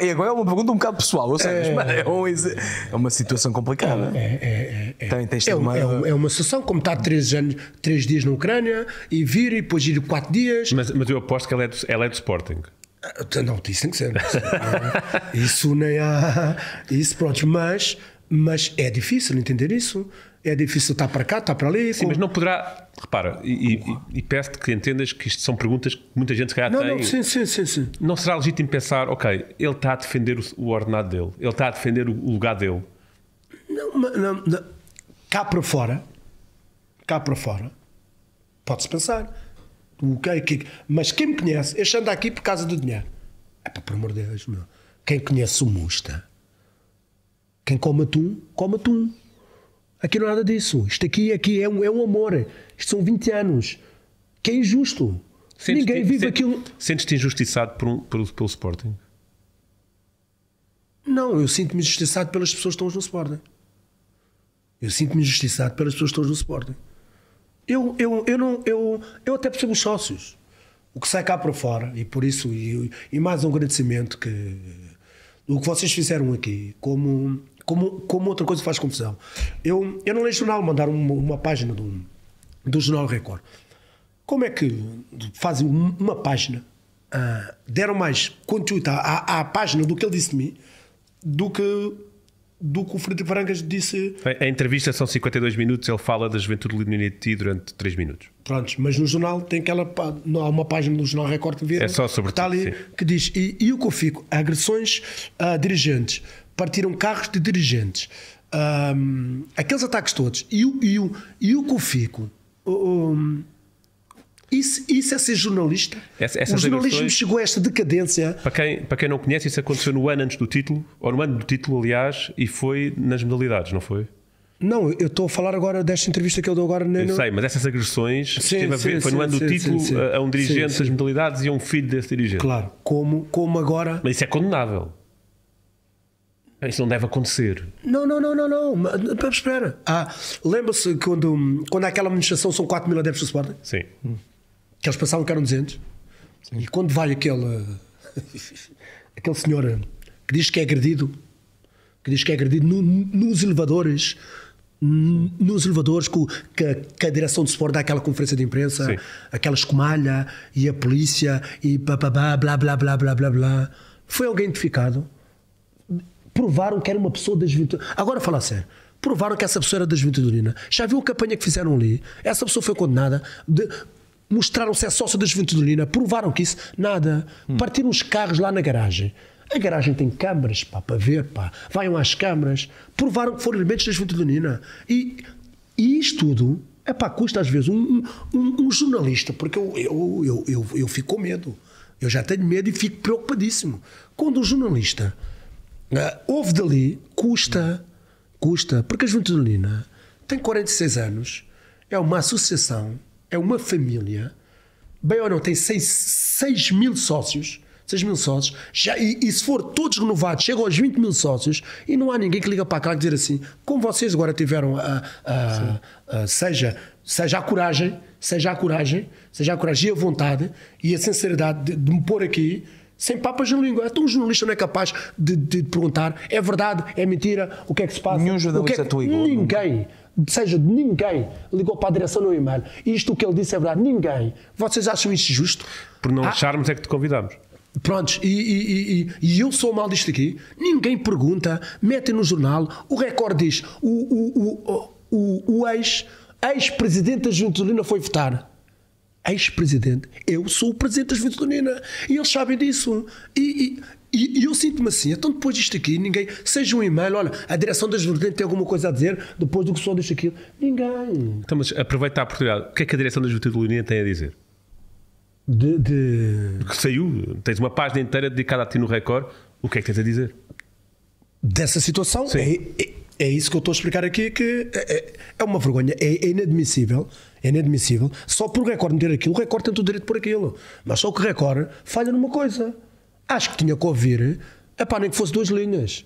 e agora é uma pergunta um bocado pessoal, ou seja, é... Mas, é, um, é uma situação complicada. É, é, é, é, é. é uma, é situação como estar três anos, três dias na Ucrânia e vir e depois ir 4 dias. Mas, mas eu aposto que ela é do, ela é do Sporting. Ah, então não, isso tem que ser. Isso nem há. Isso, pronto, mas, mas é difícil entender isso é difícil estar para cá, estar para ali. Sim, como... mas não poderá. Repara, e, e, e peço-te que entendas que isto são perguntas que muita gente se calhar não, tem. Não, sim, sim, sim, sim. Não será legítimo pensar, ok, ele está a defender o, ordenado dele, ele está a defender o, lugar dele. Não, não, não, cá para fora, cá para fora, pode-se pensar. O okay, é que, mas quem me conhece, este anda aqui por causa do dinheiro. É para por amor de Deus, meu. Quem conhece o Musta, quem come atum, come atum. Aqui não é nada disso. Isto aqui, aqui é, um, é um amor. Isto são 20 anos. Que é injusto. Sentes Ninguém vive sentes, aquilo. Sentes-te injustiçado por um, pelo, pelo Sporting? Não, eu sinto-me injustiçado pelas pessoas que estão no Sporting. Eu sinto-me injustiçado pelas pessoas que estão no Sporting. Eu, eu, eu, não, eu, eu até percebo os sócios. O que sai cá para fora, e por isso, e, e mais um agradecimento que o que vocês fizeram aqui, como como, como outra coisa faz confusão. Eu, eu não leio jornal, mandar uma, uma página do, do Jornal Record. Como é que fazem uma página, uh, deram mais conteúdo à, à página do que ele disse de mim, do que do que o Frederico Varangas disse. A entrevista são 52 minutos, ele fala da juventude de ti durante 3 minutos. Prontos, mas no jornal tem aquela. Há uma página do Jornal Record é só sobre que, está ali, sim. que diz. E, e o que eu fico? Agressões a dirigentes partiram carros de dirigentes. Um, aqueles ataques todos. E, e o que eu fico. Um, isso, isso, é ser jornalista? Essa, o jornalismo chegou a esta decadência. Para quem, para quem não conhece, isso aconteceu no ano antes do título, ou no ano do título, aliás, e foi nas modalidades, não foi? Não, eu estou a falar agora desta entrevista que eu dou agora. não Eu sei, mas essas agressões sim, sim, ver, foi no ano do título a um dirigente das modalidades e a um filho desse dirigente. Claro, como, como agora. Mas isso é condenável. Isso não deve acontecer. Não, não, não, não, não. Para espera. Ah, Lembra-se quando, quando aquela manifestação são 4 mil adeptos do Sporting? Sim. Que eles pensavam que eram 200. Sim. E quando vai aquele. aquele senhor eh, que diz que é agredido, que diz que é agredido no, nos elevadores, nos elevadores com, que, que, a direção do Sport dá aquela conferência de imprensa, Sim. aquela escumalha e a polícia e blá blá blá blá blá blá blá. Foi alguém identificado provaram que era uma pessoa da juventude. Agora fala sério. Provaram que essa pessoa era da juventude. Já viu a campanha que fizeram ali? Essa pessoa foi condenada. De... Mostraram-se a é sócia da juventude. Provaram que isso. Nada. Hum. Partiram os carros lá na garagem. A garagem tem câmaras, pá, para ver, pá. Vaiam às câmaras. Provaram que foram elementos da juventude. E, e isto tudo é pá, custa às vezes um, um, um jornalista, porque eu, eu, eu, eu, eu fico com medo. Eu já tenho medo e fico preocupadíssimo. Quando um jornalista Uh, ah, houve dali, custa, custa, porque a de Unina tem 46 anos, é uma associação, é uma família, bem ou não, tem 6, 6 mil sócios. 6 mil sócios, já, e, e, se for todos renovados, chegam aos 20 mil sócios e não há ninguém que liga para cá e dizer assim, como vocês agora tiveram a, a, a, seja, seja a coragem, seja a coragem, seja a coragem e a vontade e a sinceridade de, de me pôr aqui sem papas na língua. Então um jornalista não é capaz de, de perguntar é verdade, é mentira, o que é que se passa. Nenhum jornalista é que... Ligou, é ninguém, seja de ninguém, ligou para a direção no e-mail. Isto o que ele disse é verdade, ninguém. Vocês acham isto justo? Por não ah, acharmos é que te convidamos. Prontos, e, e, e, e, eu sou mal disto aqui. Ninguém pergunta, metem no jornal, o recorde diz, o, o, o, o, o ex, ex-presidente da Junta foi votar ex-presidente, eu sou o presidente da Juventude Unida e eles sabem disso. E, e, e eu sinto-me assim, então depois disto aqui, ninguém, seja um e-mail, olha, a direção da Juventude tem alguma coisa a dizer depois do que sou disto aqui. ninguém. Então, mas aproveita a oportunidade, o que é que a direção da Juventude Unida tem a dizer? De, de... Que saiu, tens uma página inteira dedicada a ti no Record, o que é que tens a dizer? Dessa situação? É, é, é, isso que eu estou a explicar aqui, que é, é, é uma vergonha, é, é inadmissível é inadmissível. Só por o Record meter aquilo, o Record tem todo o direito por aquilo. Mas só que o Record falha numa coisa. Acho que tinha que ouvir, epá, nem que fosse duas linhas.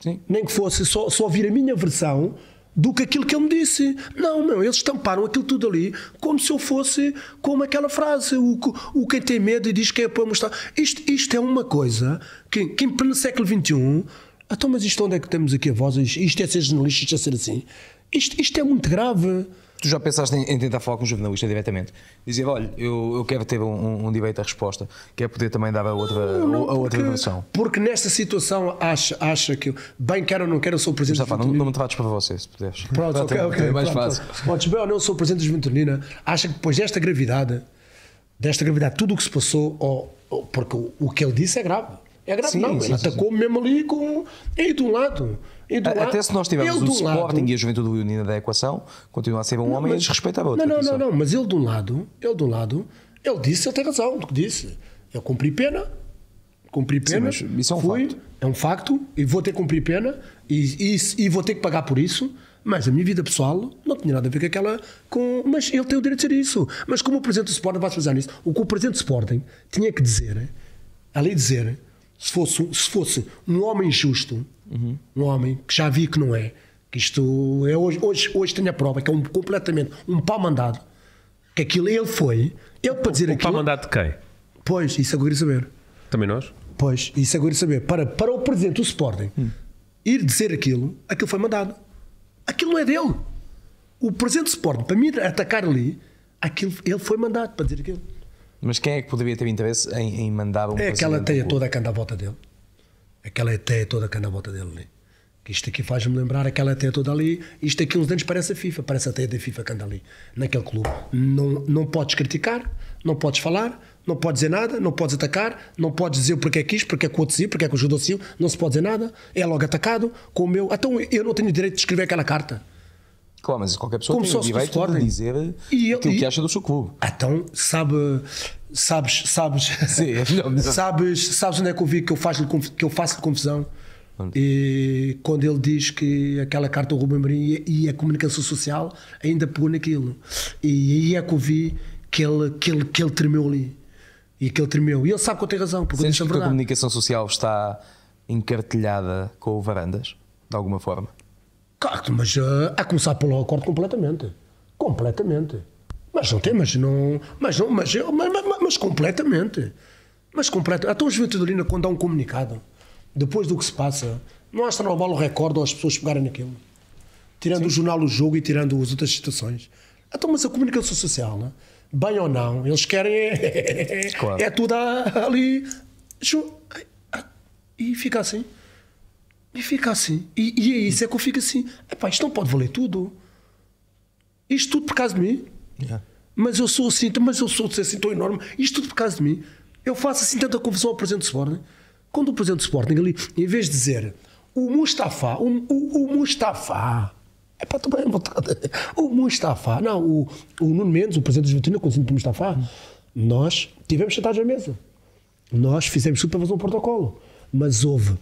Sim. Nem que fosse só, só ouvir a minha versão do que aquilo que ele me disse. Não, não, eles estamparam aquilo tudo ali como se eu fosse como aquela frase: o, o quem tem medo e diz que é para mostrar. Isto, isto é uma coisa que, que em pleno século XXI. Então, mas isto onde é que temos aqui a voz? Isto é ser jornalista, isto é ser assim. Isto, isto é muito grave. Tu já pensaste em, em, tentar falar com um jornalista diretamente? Dizer, olha, eu, eu quero ter um, um debate à resposta, quer poder também dar a outra, não, não, a outra porque, versão. Porque nesta situação acha, acha que eu, bem quero ou não quero, eu sou o presidente Mustafa, não, não me trates para você, se puderes. Pronto, ok, ok. É mais pronto, fácil. Podes bem ou não, sou o presidente da Juventunina, acha que depois desta gravidade, desta gravidade, tudo o que se passou, ou, ou, porque o, o, que ele disse é grave. É grave, sim, não. Sim, ele sim, atacou sim. mesmo ali com. Ei, de um lado até se nós tivermos o Sporting lado, e a Juventude Unida da equação, continua a ser um não, homem mas, respeitável. Não, não, não, não, mas ele de um lado, ele de um lado, ele disse, ele tem razão do que disse. Eu cumpri pena, cumpri pena. Sim, isso é um fui, facto. É um facto, e vou ter que cumprir pena, e, e, e vou ter que pagar por isso. Mas a minha vida pessoal não tinha nada a ver com aquela. Com, mas ele tem o direito de dizer isso. Mas como o presidente do Sporting vai fazer nisso? O que o presidente do Sporting tinha que dizer, ali dizer, se fosse, se fosse um homem justo, uhum. um homem que já vi que não é. Que isto é hoje, hoje, hoje tenho a prova que é um, completamente um pau mandado. Que aquilo ele foi. Ele para dizer um, um aquilo. Um pau mandado de quem? Pois, isso agora é saber. Também nós? Pois, isso agora é saber. Para, para o presidente do Sporting hum. ir dizer aquilo, aquilo foi mandado. Aquilo não é dele. O presidente do Sporting, para mim atacar ali, aquilo, ele foi mandado para dizer aquilo. Mas quem é que poderia ter interesse em, em mandar um É aquela teia toda que anda à volta dele. Aquela ET toda que anda volta dele ali. Isto aqui faz-me lembrar aquela ET toda ali. Isto aqui uns anos parece a FIFA, parece a ET da FIFA que anda ali, naquele clube. Não, não podes criticar, não podes falar, não podes dizer nada, não podes atacar, não podes dizer porque é que isto, porque é que o outro porque é que o judeu não se pode dizer nada, é logo atacado com o meu. Ah, então eu não tenho direito de escrever aquela carta. Claro, mas qualquer pessoa Como tem o direito de dizer e, aquilo e, que acha do seu clube. Então, sabe, sabes, sabes, Sim, é sabes, sabes onde é que eu vi que eu faço-lhe que eu faço confusão. E quando ele diz que aquela carta do Rubem Marinho e a comunicação social ainda pegou naquilo. E aí é que eu vi que ele, que ele, que ele tremeu ali. E que ele tremeu. E ele sabe que eu tenho razão. Porque Sentes que verdade. a comunicação social está encartilhada com o Varandas, de alguma forma? Claro, mas uh, a começar pelo acordo completamente. Completamente. Mas não tem, mas não. Mas não, mas, eu, mas, mas completamente. Mas completamente. Até o Juventude quando dá um comunicado, depois do que se passa, não acha normal o recorde ou as pessoas pegarem naquilo? Tirando Sim. o jornal, o jogo e tirando as outras situações. Então, mas a comunicação social, né? bem ou não, eles querem. É, claro. é tudo ali. E fica assim. E fica assim. E, e é isso, é que eu fico assim. Epá, isto não pode valer tudo. Isto tudo por causa de mim. Yeah mas eu sou assim, mas eu sou assim tão enorme, isto tudo por causa de mim. Eu faço assim tanta confusão ao presidente do Sporting. Quando o presidente do Sporting ali, em vez de dizer o Mustafa, o, o, o Mustafa, é para tomar vontade, o Mustafa, não, o, o Nuno Mendes, o presidente da Juventude, eu conhecido por Mustafa, nós tivemos sentados à mesa. Nós fizemos tudo para fazer um protocolo. Mas houve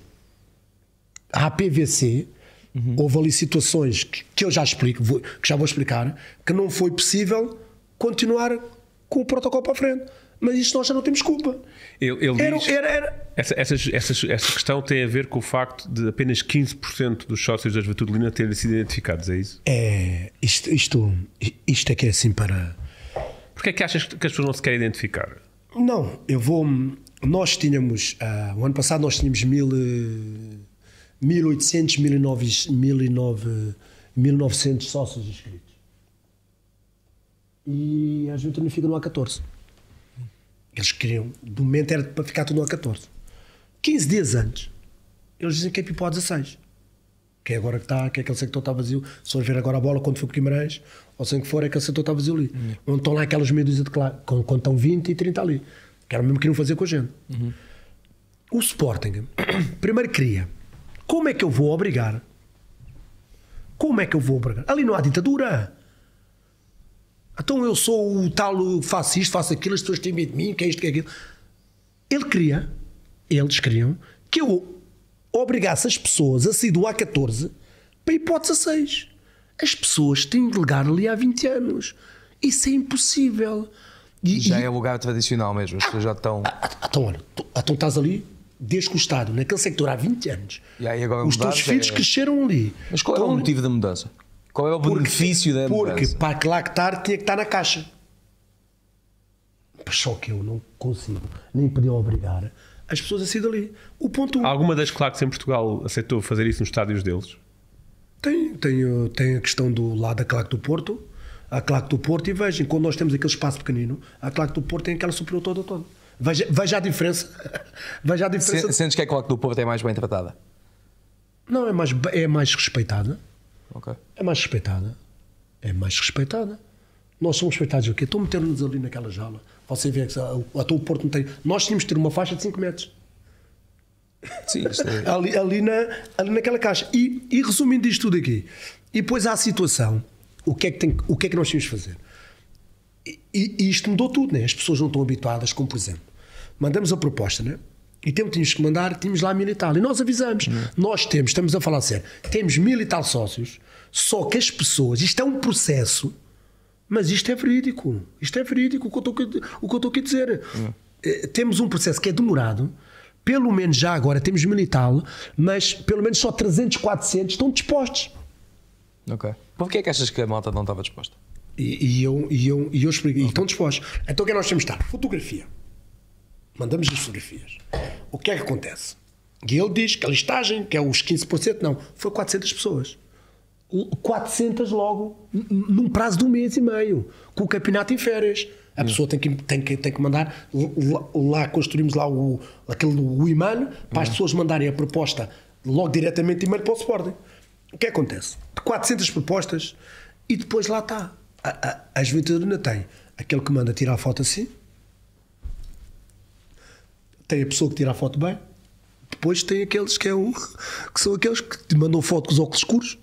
a APVC, uhum. houve ali situações que, que eu já explico, que já vou explicar, que não foi possível continuar com o protocolo para a frente. Mas isto nós já não temos culpa. Ele, ele era, diz, era, era. Essa, essa, essa, essa, questão tem a ver com o facto de apenas 15% dos sócios da Juventude terem sido identificados, é isso? É, isto, isto, isto é que é assim para. Porquê é que achas que as pessoas não se querem identificar? Não, eu vou. Nós tínhamos. Uh, o ano passado nós tínhamos mil, uh, 1800, 1900 sócios inscritos e a Juventude fica no A14. Eles queriam, do momento era para ficar tudo no A14. 15 dias antes, eles dizem que é pipó 16. Que é agora que está, que é aquele sector que está vazio. Se for ver agora a bola, quando for para Guimarães, ou sem que for, é aquele sector que está vazio ali. Uhum. Onde estão lá aquelas meia dúzia de claro, quando estão 20 e 30 ali. Que era o mesmo que queriam fazer com a gente. Uhum. O Sporting, primeiro queria, como é que eu vou obrigar? Como é que eu vou obrigar? Ali não há ditadura. Então eu sou o tal, faço isto, faço aquilo, as pessoas têm medo de mim, que é isto, que é aquilo. Ele queria, eles queriam, que eu obrigasse as pessoas a sair do A14 para ir para o 16. As pessoas têm de ligar ali há 20 anos. Isso é impossível. E, já e... é lugar tradicional mesmo, as pessoas já estão. Ah, ah, então, olha, ah, então estás ali desde que o Estado, naquele sector há 20 anos. E aí agora Os teus filhos é... cresceram ali. Mas qual é então, o motivo da mudança? Qual é o porque, benefício da Porque para estar tinha que estar na caixa. Só que eu não consigo, nem podia obrigar as pessoas a sair dali. O ponto um. Alguma das claques em Portugal aceitou fazer isso nos estádios deles? Tem, tem, tem a questão do lado da claque do Porto, a claque do Porto, e vejam, quando nós temos aquele espaço pequenino, a claque do Porto tem aquela superior toda toda. Veja, veja a diferença. veja a diferença. Sentes que a claque do Porto é mais bem tratada? Não, é mais, é mais respeitada Okay. É mais respeitada. É mais respeitada. Nós somos respeitados o quê? Estão metendo-nos ali naquela jaula. Você vê que até o Porto não tem. Nós tínhamos de ter uma faixa de 5 metros. Sim, é- ali, ali, na, ali naquela caixa. E, e, resumindo isto tudo aqui, e depois há a situação, o que é que, tem, o que, é que nós tínhamos de fazer? E, e, isto mudou tudo, né? as pessoas não estão habituadas, como por exemplo, mandamos a proposta, né? E temos, tínhamos que mandar, tínhamos lá mil e tal. E nós avisamos. Uhum. Nós temos, estamos a falar sério, temos mil e tal sócios, só que as pessoas, isto é um processo, mas isto é verídico. Isto é verídico, o que eu estou, o que eu estou aqui a dizer. Uhum. Temos um processo que é demorado, pelo menos já agora temos mil e tal, mas pelo menos só 300, 400 estão dispostos. Ok. Porquê é que achas que a malta não estava disposta? E, e eu, e eu, e eu explico. Okay. E estão dispostos. Então o que é nós temos de estar? Fotografia. Mandamos as fotografias. O que é que acontece? E ele diz que a listagem, que é os 15%, não, foi 400 pessoas. 400 logo, num prazo de um mês e meio, com o campeonato em férias. A pessoa tem que, tem que, tem que mandar. Lá, construímos lá o, aquele, o e-mail para as pessoas mandarem a proposta logo diretamente e-mail para o Sporting. O que é acontece? 400 propostas e depois lá está. A, a, a juventude ainda tem aquele que manda tirar a foto assim, tem a pessoa que tira a foto bem, depois tem aqueles que, é um, que são aqueles que te mandam foto com os óculos escuros,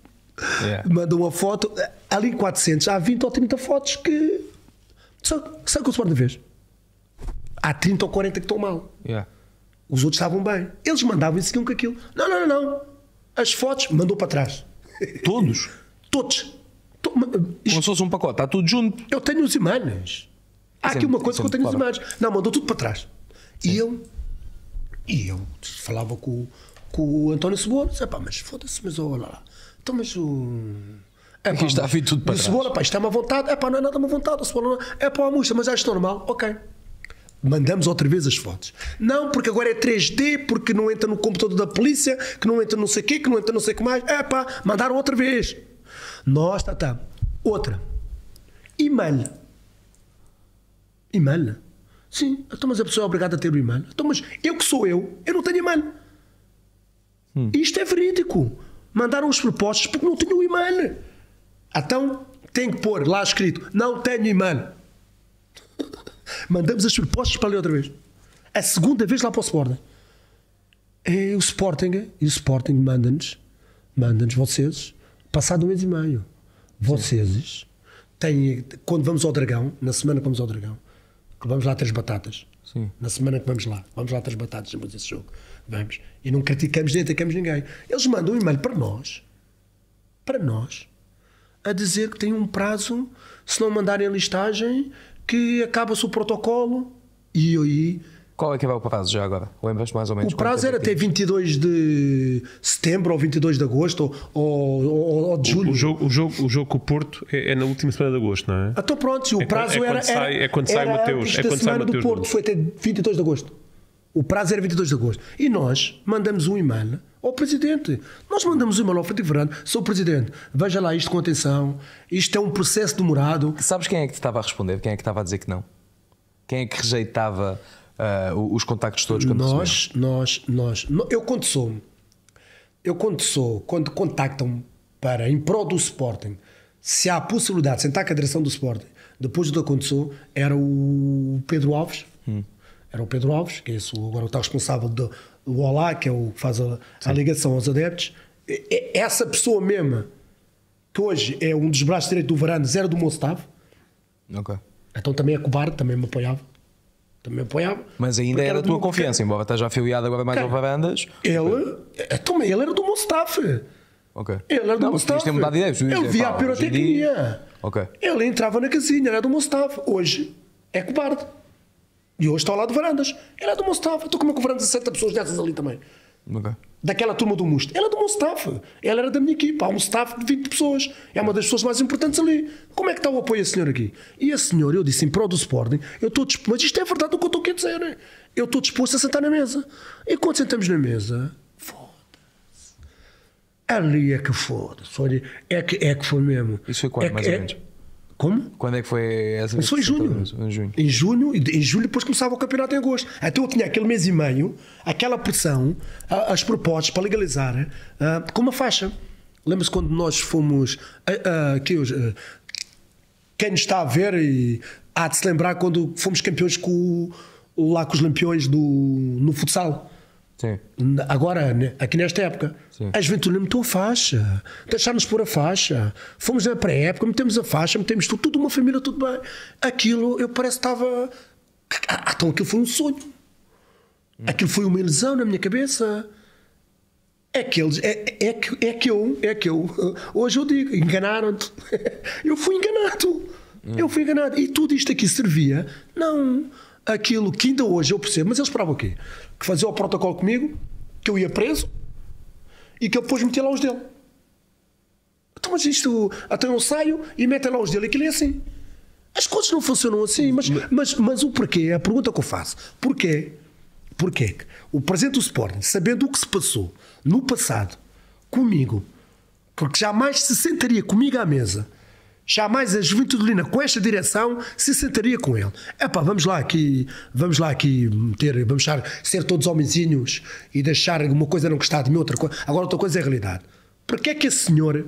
yeah. mandam uma foto, ali 400, há 20 ou 30 fotos que só, só que o Sporting vez. Há 30 ou 40 que estão mal. Yeah. Os outros estavam bem. Eles mandavam e seguiam com aquilo. Não, não, não, não. As fotos mandou para trás. Todos? Todos. Como se fosse um pacote, está tudo junto. Eu tenho os imagens. Há é aqui uma coisa que eu é tenho claro. os imanes. Não, mandou tudo para trás. Sim. E eu e eu falava com, com o António Cebola, disse, pá, mas foda-se, mas olha lá. Então, mas o. É pá, está a vir tudo para trás. Cebola, pá, isto é uma vontade, é pá, não é nada uma vontade, a cebola não é pá, a murcha, mas acho normal, ok. Mandamos outra vez as fotos. Não, porque agora é 3D, porque não entra no computador da polícia, que não entra não sei o quê, que não entra não sei o que mais. É pá, mandaram outra vez. Nós, tá, tá. Outra. E-mail. E-mail. Sim, então, mas a pessoa é obrigada a ter o imã. Então, mas eu que sou eu, eu não tenho imã. Hum. Isto é verídico. Mandaram os propostos porque não tinham o imã. Então, tem que pôr lá escrito: não tenho imã. Mandamos as propostas para ler outra vez. A segunda vez lá para o Sporting. É, o Sporting, e o Sporting manda-nos, manda-nos vocês, passado um mês e meio. Vocês Sim. têm, quando vamos ao Dragão, na semana que vamos ao Dragão, vamos lá três batatas. Sim. Na semana que vamos lá, vamos lá três batatas, vamos esse jogo. Vamos. E não criticamos nem atacamos ninguém. Eles mandam um e-mail para nós, para nós, a dizer que tem um prazo, se não mandarem a listagem, que acaba-se o protocolo. E aí qual é que é o prazo já agora? Lembras mais ou menos? O prazo é era até 22 de setembro ou 22 de agosto ou, ou, ou de julho. O, o, jogo, o, jogo, o jogo com o Porto é, é, na última semana de agosto, não é? Ah, então pronto, o é prazo é era, é quando sai o Mateus. É quando sai o Mateus. do Porto foi até 22 de agosto. O prazo era 22 de agosto. E nós mandamos um e-mail ao Presidente. Nós mandamos um e-mail ao Frederico Verano. Sou Presidente, veja lá isto com atenção. Isto é um processo demorado. Sabes quem é que te estava a responder? Quem é que estava a dizer que não? Quem é que rejeitava uh, os contactos todos quando nós, nós, nós, nós, eu quando sou, eu quando sou, quando contactam para em prol do Sporting, se há possibilidade, sentar com a direção do Sporting, depois do que aconteceu, era o Pedro Alves. Hum. Era o Pedro Alves, que é esse, agora está responsável do Olá, que é o que faz a, a ligação aos adeptos. E, essa pessoa mesma, que hoje é um dos braços direitos do Varanes, era do Mostavo. Ok. Então também é cobarde, também me apoiava. Também apoiava. Mas ainda era a tua confiança, embora estás já afiliado agora mais cara, ao Varandas. Ele, também então, ele era do meu staff. Ele era do não, meu staff. É de ele é via a pirotecnia. Ele entrava na casinha, era do meu staff. Hoje é cobarde. E hoje está ao lado de Varandas. Ele é do meu staff. Estou com o meu Varandas 60 pessoas dessas ali também daquela turma do Must, Ela é do meu staff. Ela era da minha equipa. Há um staff de 20 pessoas. É uma das pessoas mais importantes ali. Como é que está o apoio a senhora aqui? E a senhora, eu disse em prol do Sporting, eu estou disposto. Mas isto é verdade o que eu estou aqui a dizer. Né? Eu estou disposto a sentar na mesa. E quando sentamos na mesa, foda-se. Ali é que foda-se. É que, é que foi mesmo. Isso foi quando, é mais que, ou é menos? É, como? Quando é que foi essa? Isso foi em junho. em junho. Em junho, em julho, depois começava o campeonato em agosto. Então eu tinha aquele mês e meio, aquela pressão, as propostas para legalizar, uh, com uma faixa. Lembra-se quando nós fomos. Uh, ah, uh, ah, que, uh, quem nos está a ver e há de se lembrar quando fomos campeões com lá com os lampiões do, no futsal. Sim. Agora, aqui nesta época, Sim. a juventude meteu a faixa, deixámos pôr a faixa, fomos na pré-época, metemos a faixa, metemos tudo, tudo, uma família, tudo bem. Aquilo, eu parece que estava. Ah, ah, então aquilo foi um sonho. Hum. Aquilo foi uma ilusão na minha cabeça. É que eles, é, é, é que, é que eu, é que eu, hoje eu digo, enganaram-te. Eu fui enganado. Hum. Eu fui enganado. E tudo isto aqui servia, não aquilo que ainda hoje eu percebo, mas eles esperavam o quê? que fazia o protocolo comigo, que eu ia preso e que eu depois metia lá os dele. Então, mas isto. Até eu saio e metem lá os dele. Aquilo é assim. As coisas não funcionam assim, mas, mas, mas o porquê? É a pergunta que eu faço. Porquê? Porquê que o presente do Sporting, sabendo o que se passou no passado comigo, porque jamais se sentaria comigo à mesa Jamais a Juventude Lina, com esta direção, se sentaria com ele. Epá, vamos lá aqui, vamos lá aqui ter, vamos deixar, ser todos homenzinhos e deixar uma coisa não gostar de mim, outra coisa. Agora outra coisa é a realidade. Para que é que esse senhor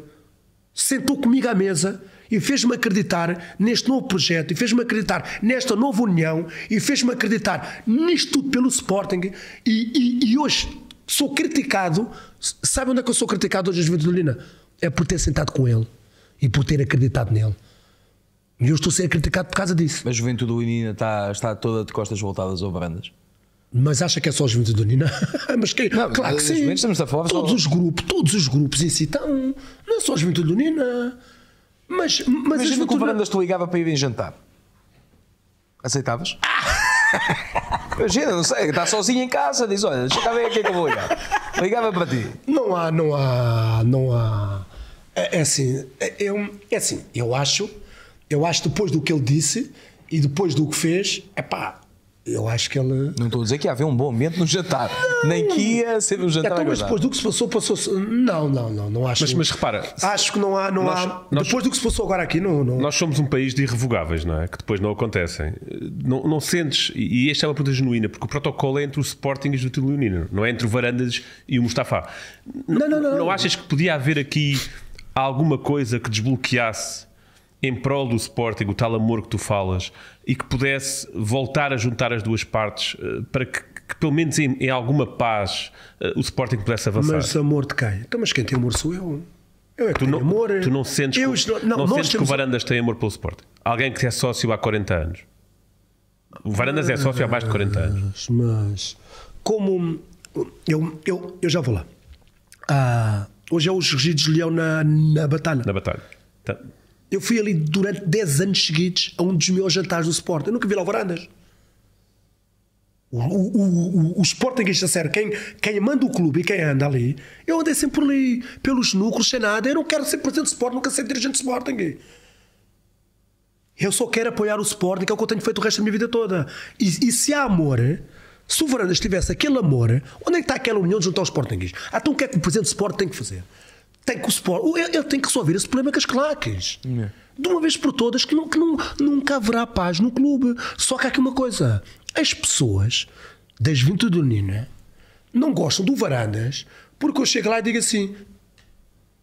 sentou comigo à mesa e fez-me acreditar neste novo projeto, e fez-me acreditar nesta nova união, e fez-me acreditar nisto tudo pelo Sporting, e, e, e, hoje sou criticado, sabe onde é que eu sou criticado hoje, Juventude Lina? É por ter sentado com ele e por ter acreditado nele. E eu estou a ser criticado por causa disso. Mas a juventude unina está, está toda de costas voltadas ou varandas? Mas acha que é só a juventude unina? mas quem não, claro que sim. Estamos a falar todos só... os grupos, todos os grupos estão. Não é só a juventude unina. Mas, mas Imagina juventude... que o varandas te ligava para ir jantar. Aceitavas? Imagina, não sei, está sozinho em casa, diz: Olha, deixa cá ver aqui que eu vou olhar. Ligava para ti. Não há, não há, não há é, é assim, eu, é, é, é assim, eu acho, eu acho depois do que ele disse e depois do que fez, é pá, eu acho que ele. Não estou a dizer que ia haver um bom momento no jantar, não. nem que ia ser um jantar. Então, mas depois do que se passou, passou-se. Não, não, não, não acho. Mas, mas repara. Acho que não há. Não nós, há... Nós, depois do que se passou agora aqui, não, não, Nós somos um país de irrevogáveis, não é? Que depois não acontecem. Não, não sentes. E esta é uma pergunta genuína, porque o protocolo é entre o Sporting e o Júlio Leonino, não é entre o Varandas e o Mustafa. Não, não, não. Não achas que podia haver aqui alguma coisa que desbloqueasse em prol do Sporting o tal amor que tu falas e que pudesse voltar a juntar as duas partes eh, para que, que pelo menos em, em alguma paz eh, o Sporting pudesse avançar. Mas amor de quem? Então, mas quem tem amor sou eu. Eu é que tu não, amor. Tu não sentes, eu, que, não, não sentes que o Varandas tem amor pelo Sporting? Alguém que é sócio há 40 anos. O Varandas é sócio há mais de 40 anos. Mas como eu, eu, eu já vou lá. Ah, Hoje é os Regidos de Leão na, na Batalha. Na Batalha. Tá. Eu fui ali durante 10 anos seguidos a um dos meus jantares do Sport. Eu nunca vi lá Varandas. O, o, o, o Sportingista sério, quem, quem manda o clube e quem anda ali, eu andei sempre por ali, pelos núcleos, sem nada. Eu não quero ser presidente do Sport, nunca ser dirigente do Sporting. Eu só quero apoiar o Sporting, que é o que eu tenho feito o resto da minha vida toda. E, e se há amor, se o Varandas tivesse aquele amor, onde é que está aquela união de juntar os Sportingistas? então o que é que o presidente do Sport tem que fazer? Tem que o Sport. Ele, tem que resolver esse problema com as claques. É. De uma vez por todas, que, não, que não, nunca haverá paz no clube. Só que há aqui uma coisa: as pessoas das 20 do Nina não gostam do Varandas porque eu chego lá e digo assim: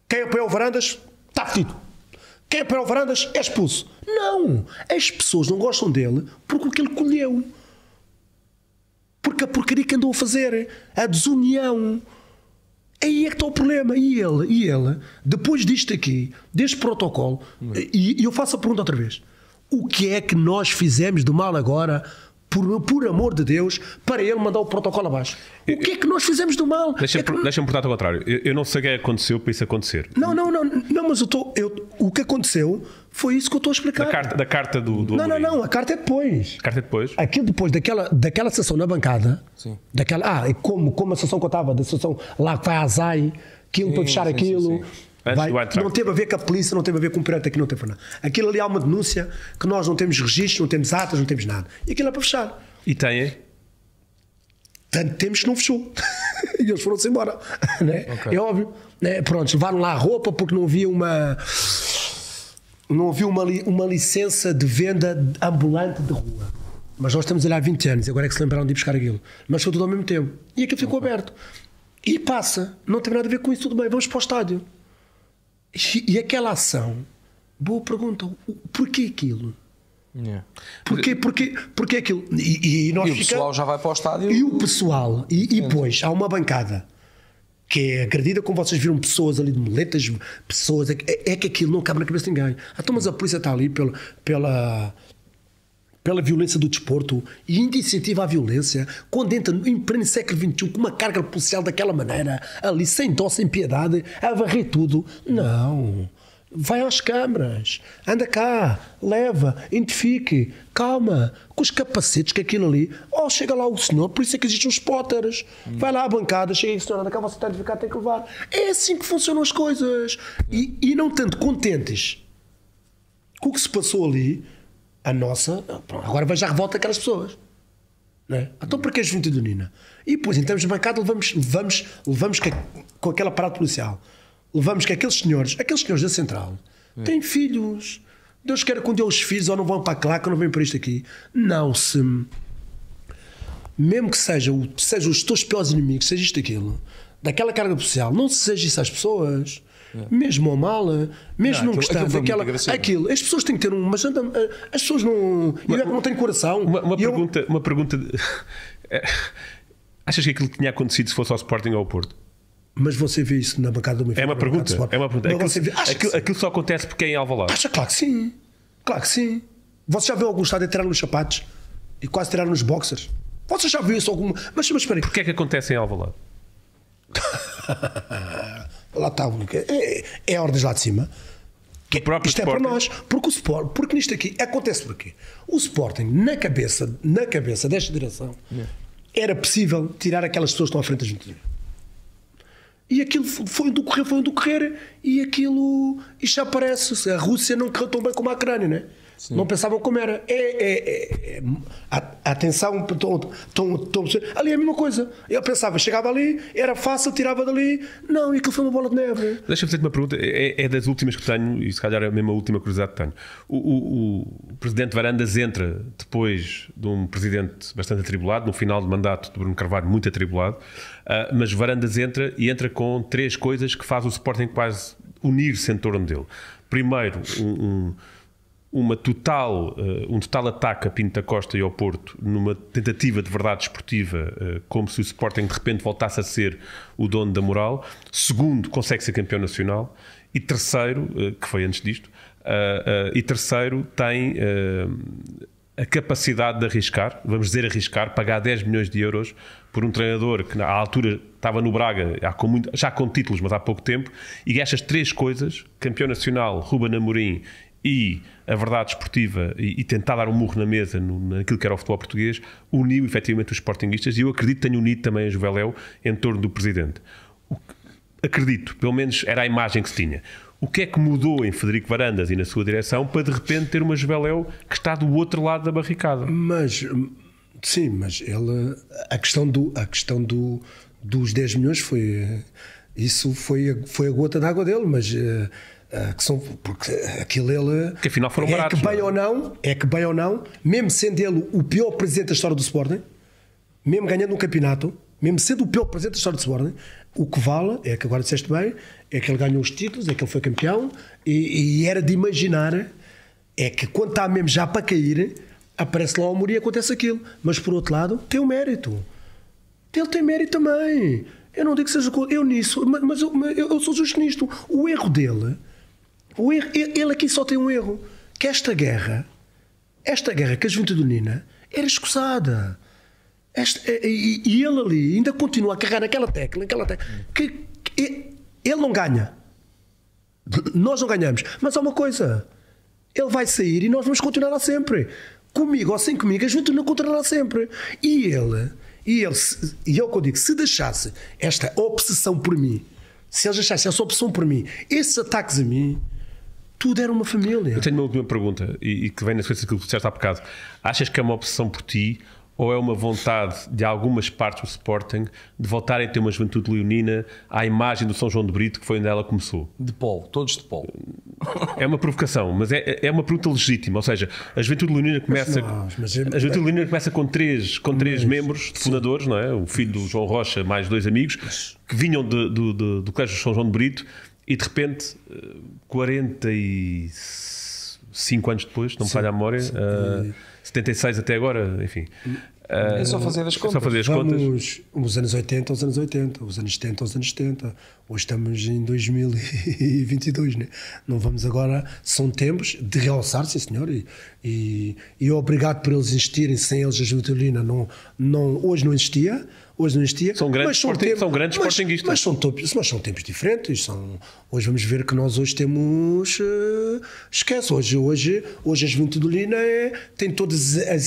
quem apoiou o Varandas está fedido. Quem apoiou o Varandas é expulso. Não! As pessoas não gostam dele porque o que ele colheu. Porque a porcaria que andou a fazer, a desunião. Aí é que está o problema. E ele, e ele, depois disto aqui, deste protocolo, hum. e, e eu faço a pergunta outra vez: o que é que nós fizemos de mal agora por, por amor de Deus, para ele mandar o protocolo abaixo. O que é que nós fizemos do mal? Deixa-me é que... deixa portar ao contrário. Eu, eu, não sei o é que aconteceu para isso acontecer. Não, não, não. não mas eu tô, eu, o que aconteceu foi isso que eu estou a explicar. Da carta, da carta do, do Não, não, não. A carta é depois. A carta é depois. Aquilo depois daquela, daquela sessão na bancada. Sim. Daquela, ah, como, como a sessão que eu estava, da sessão lá que vai a Azai, aquilo sim, para fechar sim, aquilo. Sim, Vai, não teve a ver com a polícia, não teve a ver com o pirata aqui não teve nada. Aquilo ali há é uma denúncia que nós não temos registros, não temos atas, não temos nada. E aquilo é para fechar. E tem, Tanto temos que não fechou. e eles foram-se embora. Né? Okay. É óbvio. Né? Pronto, levaram lá a roupa porque não havia uma. Não havia uma, li, uma licença de venda ambulante de rua. Mas nós estamos ali há 20 anos, agora é que se lembraram de ir buscar aquilo. Mas foi tudo ao mesmo tempo. E aquilo ficou okay. aberto. E passa, não tem nada a ver com isso, tudo bem, vamos para o estádio. E aquela ação, boa pergunta, porquê aquilo? Yeah. É. Porquê, porquê, porquê aquilo? E, e, e o pessoal já vai para o estádio. E o pessoal, e, e pois, há uma bancada que é agredida, como vocês viram pessoas ali de moletas, pessoas, é, é, é, que aquilo não cabe na cabeça de ninguém. Ah, então, mas a polícia está ali pela, pela, pela violência do desporto e incentiva a violência, quando entra em pleno século XXI com uma carga policial daquela maneira, ali sem dó, sem piedade, a varrer tudo. Não. Vai às câmaras, anda cá, leva, identifique, calma, com os capacetes que aquilo ali. Oh, chega lá o senhor, por isso é que existem os spotters. Hum. Vai lá à bancada, chega aí, senhor, anda cá, você está identificado, tem que levar. É assim que funcionam as coisas. E, e não tanto contentes com o que se passou ali, a nossa. Agora veja a revolta daquelas pessoas. Não é? Então para que a juventude unida? E depois, em termos de bancada, levamos, levamos, levamos que, com aquela parada policial, levamos que aqueles senhores, aqueles senhores da central, é. têm filhos. Deus queira que um os filhos ou não vão para a claca, ou não vêm para isto aqui. Não se. Mesmo que sejam seja os teus piores inimigos, seja isto aquilo, daquela carga policial não se seja isso às pessoas. É. mesmo ao mal, mesmo não, gostando daquela. Aquilo, as pessoas têm que ter um. Mas anda, eh, as pessoas não. Uma, é não têm coração. Uma, uma pergunta. Eu... Uma pergunta de... Eh, achas que aquilo tinha acontecido se fosse ao Sporting ou ao Porto? Mas você vê isso na bancada do é meu É uma pergunta. É uma pergunta. Aquilo, vê, aquilo, aquilo, só acontece porque é em Alvalade. Acha claro que sim. Claro que sim. Você já viu algum estado tirar nos sapatos e quase tirar nos boxers? Você já viu isso alguma. Mas, mas espera aí. Porquê é que acontece em Alvalade? lá está a única. É, é, é ordens lá de cima. Que, é- isto Sporting. é para nós. Porque, o Sport, porque nisto aqui acontece porquê? O Sporting, na cabeça, na cabeça desta direção, yeah. É. era possível tirar aquelas pessoas que estão à frente da gente. E aquilo foi do correr, foi do correr, e aquilo. Isto já parece. A Rússia não correu tão bem como a Ucrânia, não é? Sim. Não pensavam como era. É, é, é, é atenção, tom, tom, tom, ali é a mesma coisa. Eu pensava, chegava ali, era fácil, tirava dali. Não, e aquilo foi uma bola de neve. Deixa-me fazer-te uma pergunta. É, é, é das últimas que tenho, e se calhar é a mesma última curiosidade que tenho. O, o, o presidente Varandas entra depois de um presidente bastante atribulado, no final do mandato de Bruno Carvalho, muito atribulado. Uh, mas Varandas entra e entra com três coisas que faz o Sporting quase unir-se em torno dele. Primeiro, um, um uma total, uh, um total ataque a Pinto da Costa e ao Porto numa tentativa de verdade esportiva, uh, como se o Sporting de repente voltasse a ser o dono da moral. Segundo, consegue ser campeão nacional. E terceiro, uh, que foi antes disto, e terceiro, tem a capacidade de arriscar, vamos dizer arriscar, pagar 10 milhões de euros por um treinador que na altura estava no Braga, já com, muito, já com títulos, mas há pouco tempo, e estas três coisas, campeão nacional, Ruben Amorim e a verdade esportiva e, e, tentar dar um murro na mesa no, naquilo que era o futebol português, uniu efetivamente os sportinguistas e eu acredito que tenha unido também a Juveléu em torno do presidente. O, acredito, pelo menos era a imagem que se tinha. O que é que mudou em Federico Varandas e na sua direção para de repente ter uma Juveléu que está do outro lado da barricada? Mas, sim, mas ela. A questão, do, a questão do, dos 10 milhões foi. Isso foi, foi a gota d'água dele, mas. Uh, ah, que são, porque aquilo ele. Que afinal foram é baratos. Que bem não? É? ou não, é que bem ou não, mesmo sendo ele o pior presidente da história do Sporting, mesmo ganhando um campeonato, mesmo sendo o pior presidente da história do Sporting, o que vale, é que agora disseste bem, é que ele ganhou os títulos, é que ele foi campeão, e, e era de imaginar, é que quando está mesmo já para cair, aparece lá o Mourinho e acontece aquilo. Mas por outro lado, tem o mérito. Ele tem mérito também. Eu não digo que seja. Eu nisso, mas eu, eu sou justo nisto. O erro dele o erro, ele aqui só tem um erro, que esta guerra, esta guerra que a Juventude Unina era escusada. e, e, ele ali ainda continua a carregar naquela tecla, naquela tecla, que, que ele não ganha. Nós não ganhamos. Mas há uma coisa: ele vai sair e nós vamos continuar lá sempre. Comigo ou sem comigo, a gente não continuará sempre. E ele, e ele, e é o que eu digo: se deixasse esta obsessão por mim, se eles deixassem essa obsessão por mim, esses ataques a mim, tudo era uma família. Eu tenho uma última pergunta e, e que vem na sequência daquilo que disseste há bocado. Achas que é uma obsessão por ti ou é uma vontade de algumas partes do Sporting de voltarem a ter uma juventude leonina à imagem do São João de Brito, que foi onde ela começou? De paulo, todos de paulo. É uma provocação, mas é, é uma pergunta legítima. Ou seja, a juventude leonina começa, não, é... a juventude leonina começa com três, com três mas, membros fundadores, não é? O filho do João Rocha, mais dois amigos, que vinham de, do, do, do Colégio São João de Brito e de repente eh, 45 anos depois, não me falha a memória, uh, ah, 76 até agora, enfim. Uh, é só fazer as é contas. É fazer as Vamos contas. anos 80 aos anos 80, os anos 70 aos anos 70. Hoje estamos em 2022, né? não vamos agora. São tempos de realçar, sim senhor, e, e, e obrigado por eles existirem. Sem eles, a Vitorina não, não, hoje não existia hoje não existia. São grandes, mas são, tempos, são grandes mas, sportinguistas. Mas são, tempos, mas são tempos diferentes. São, hoje vamos ver que nós hoje temos. Uh, esquece, hoje, hoje, hoje a juventude lina é, tem todas as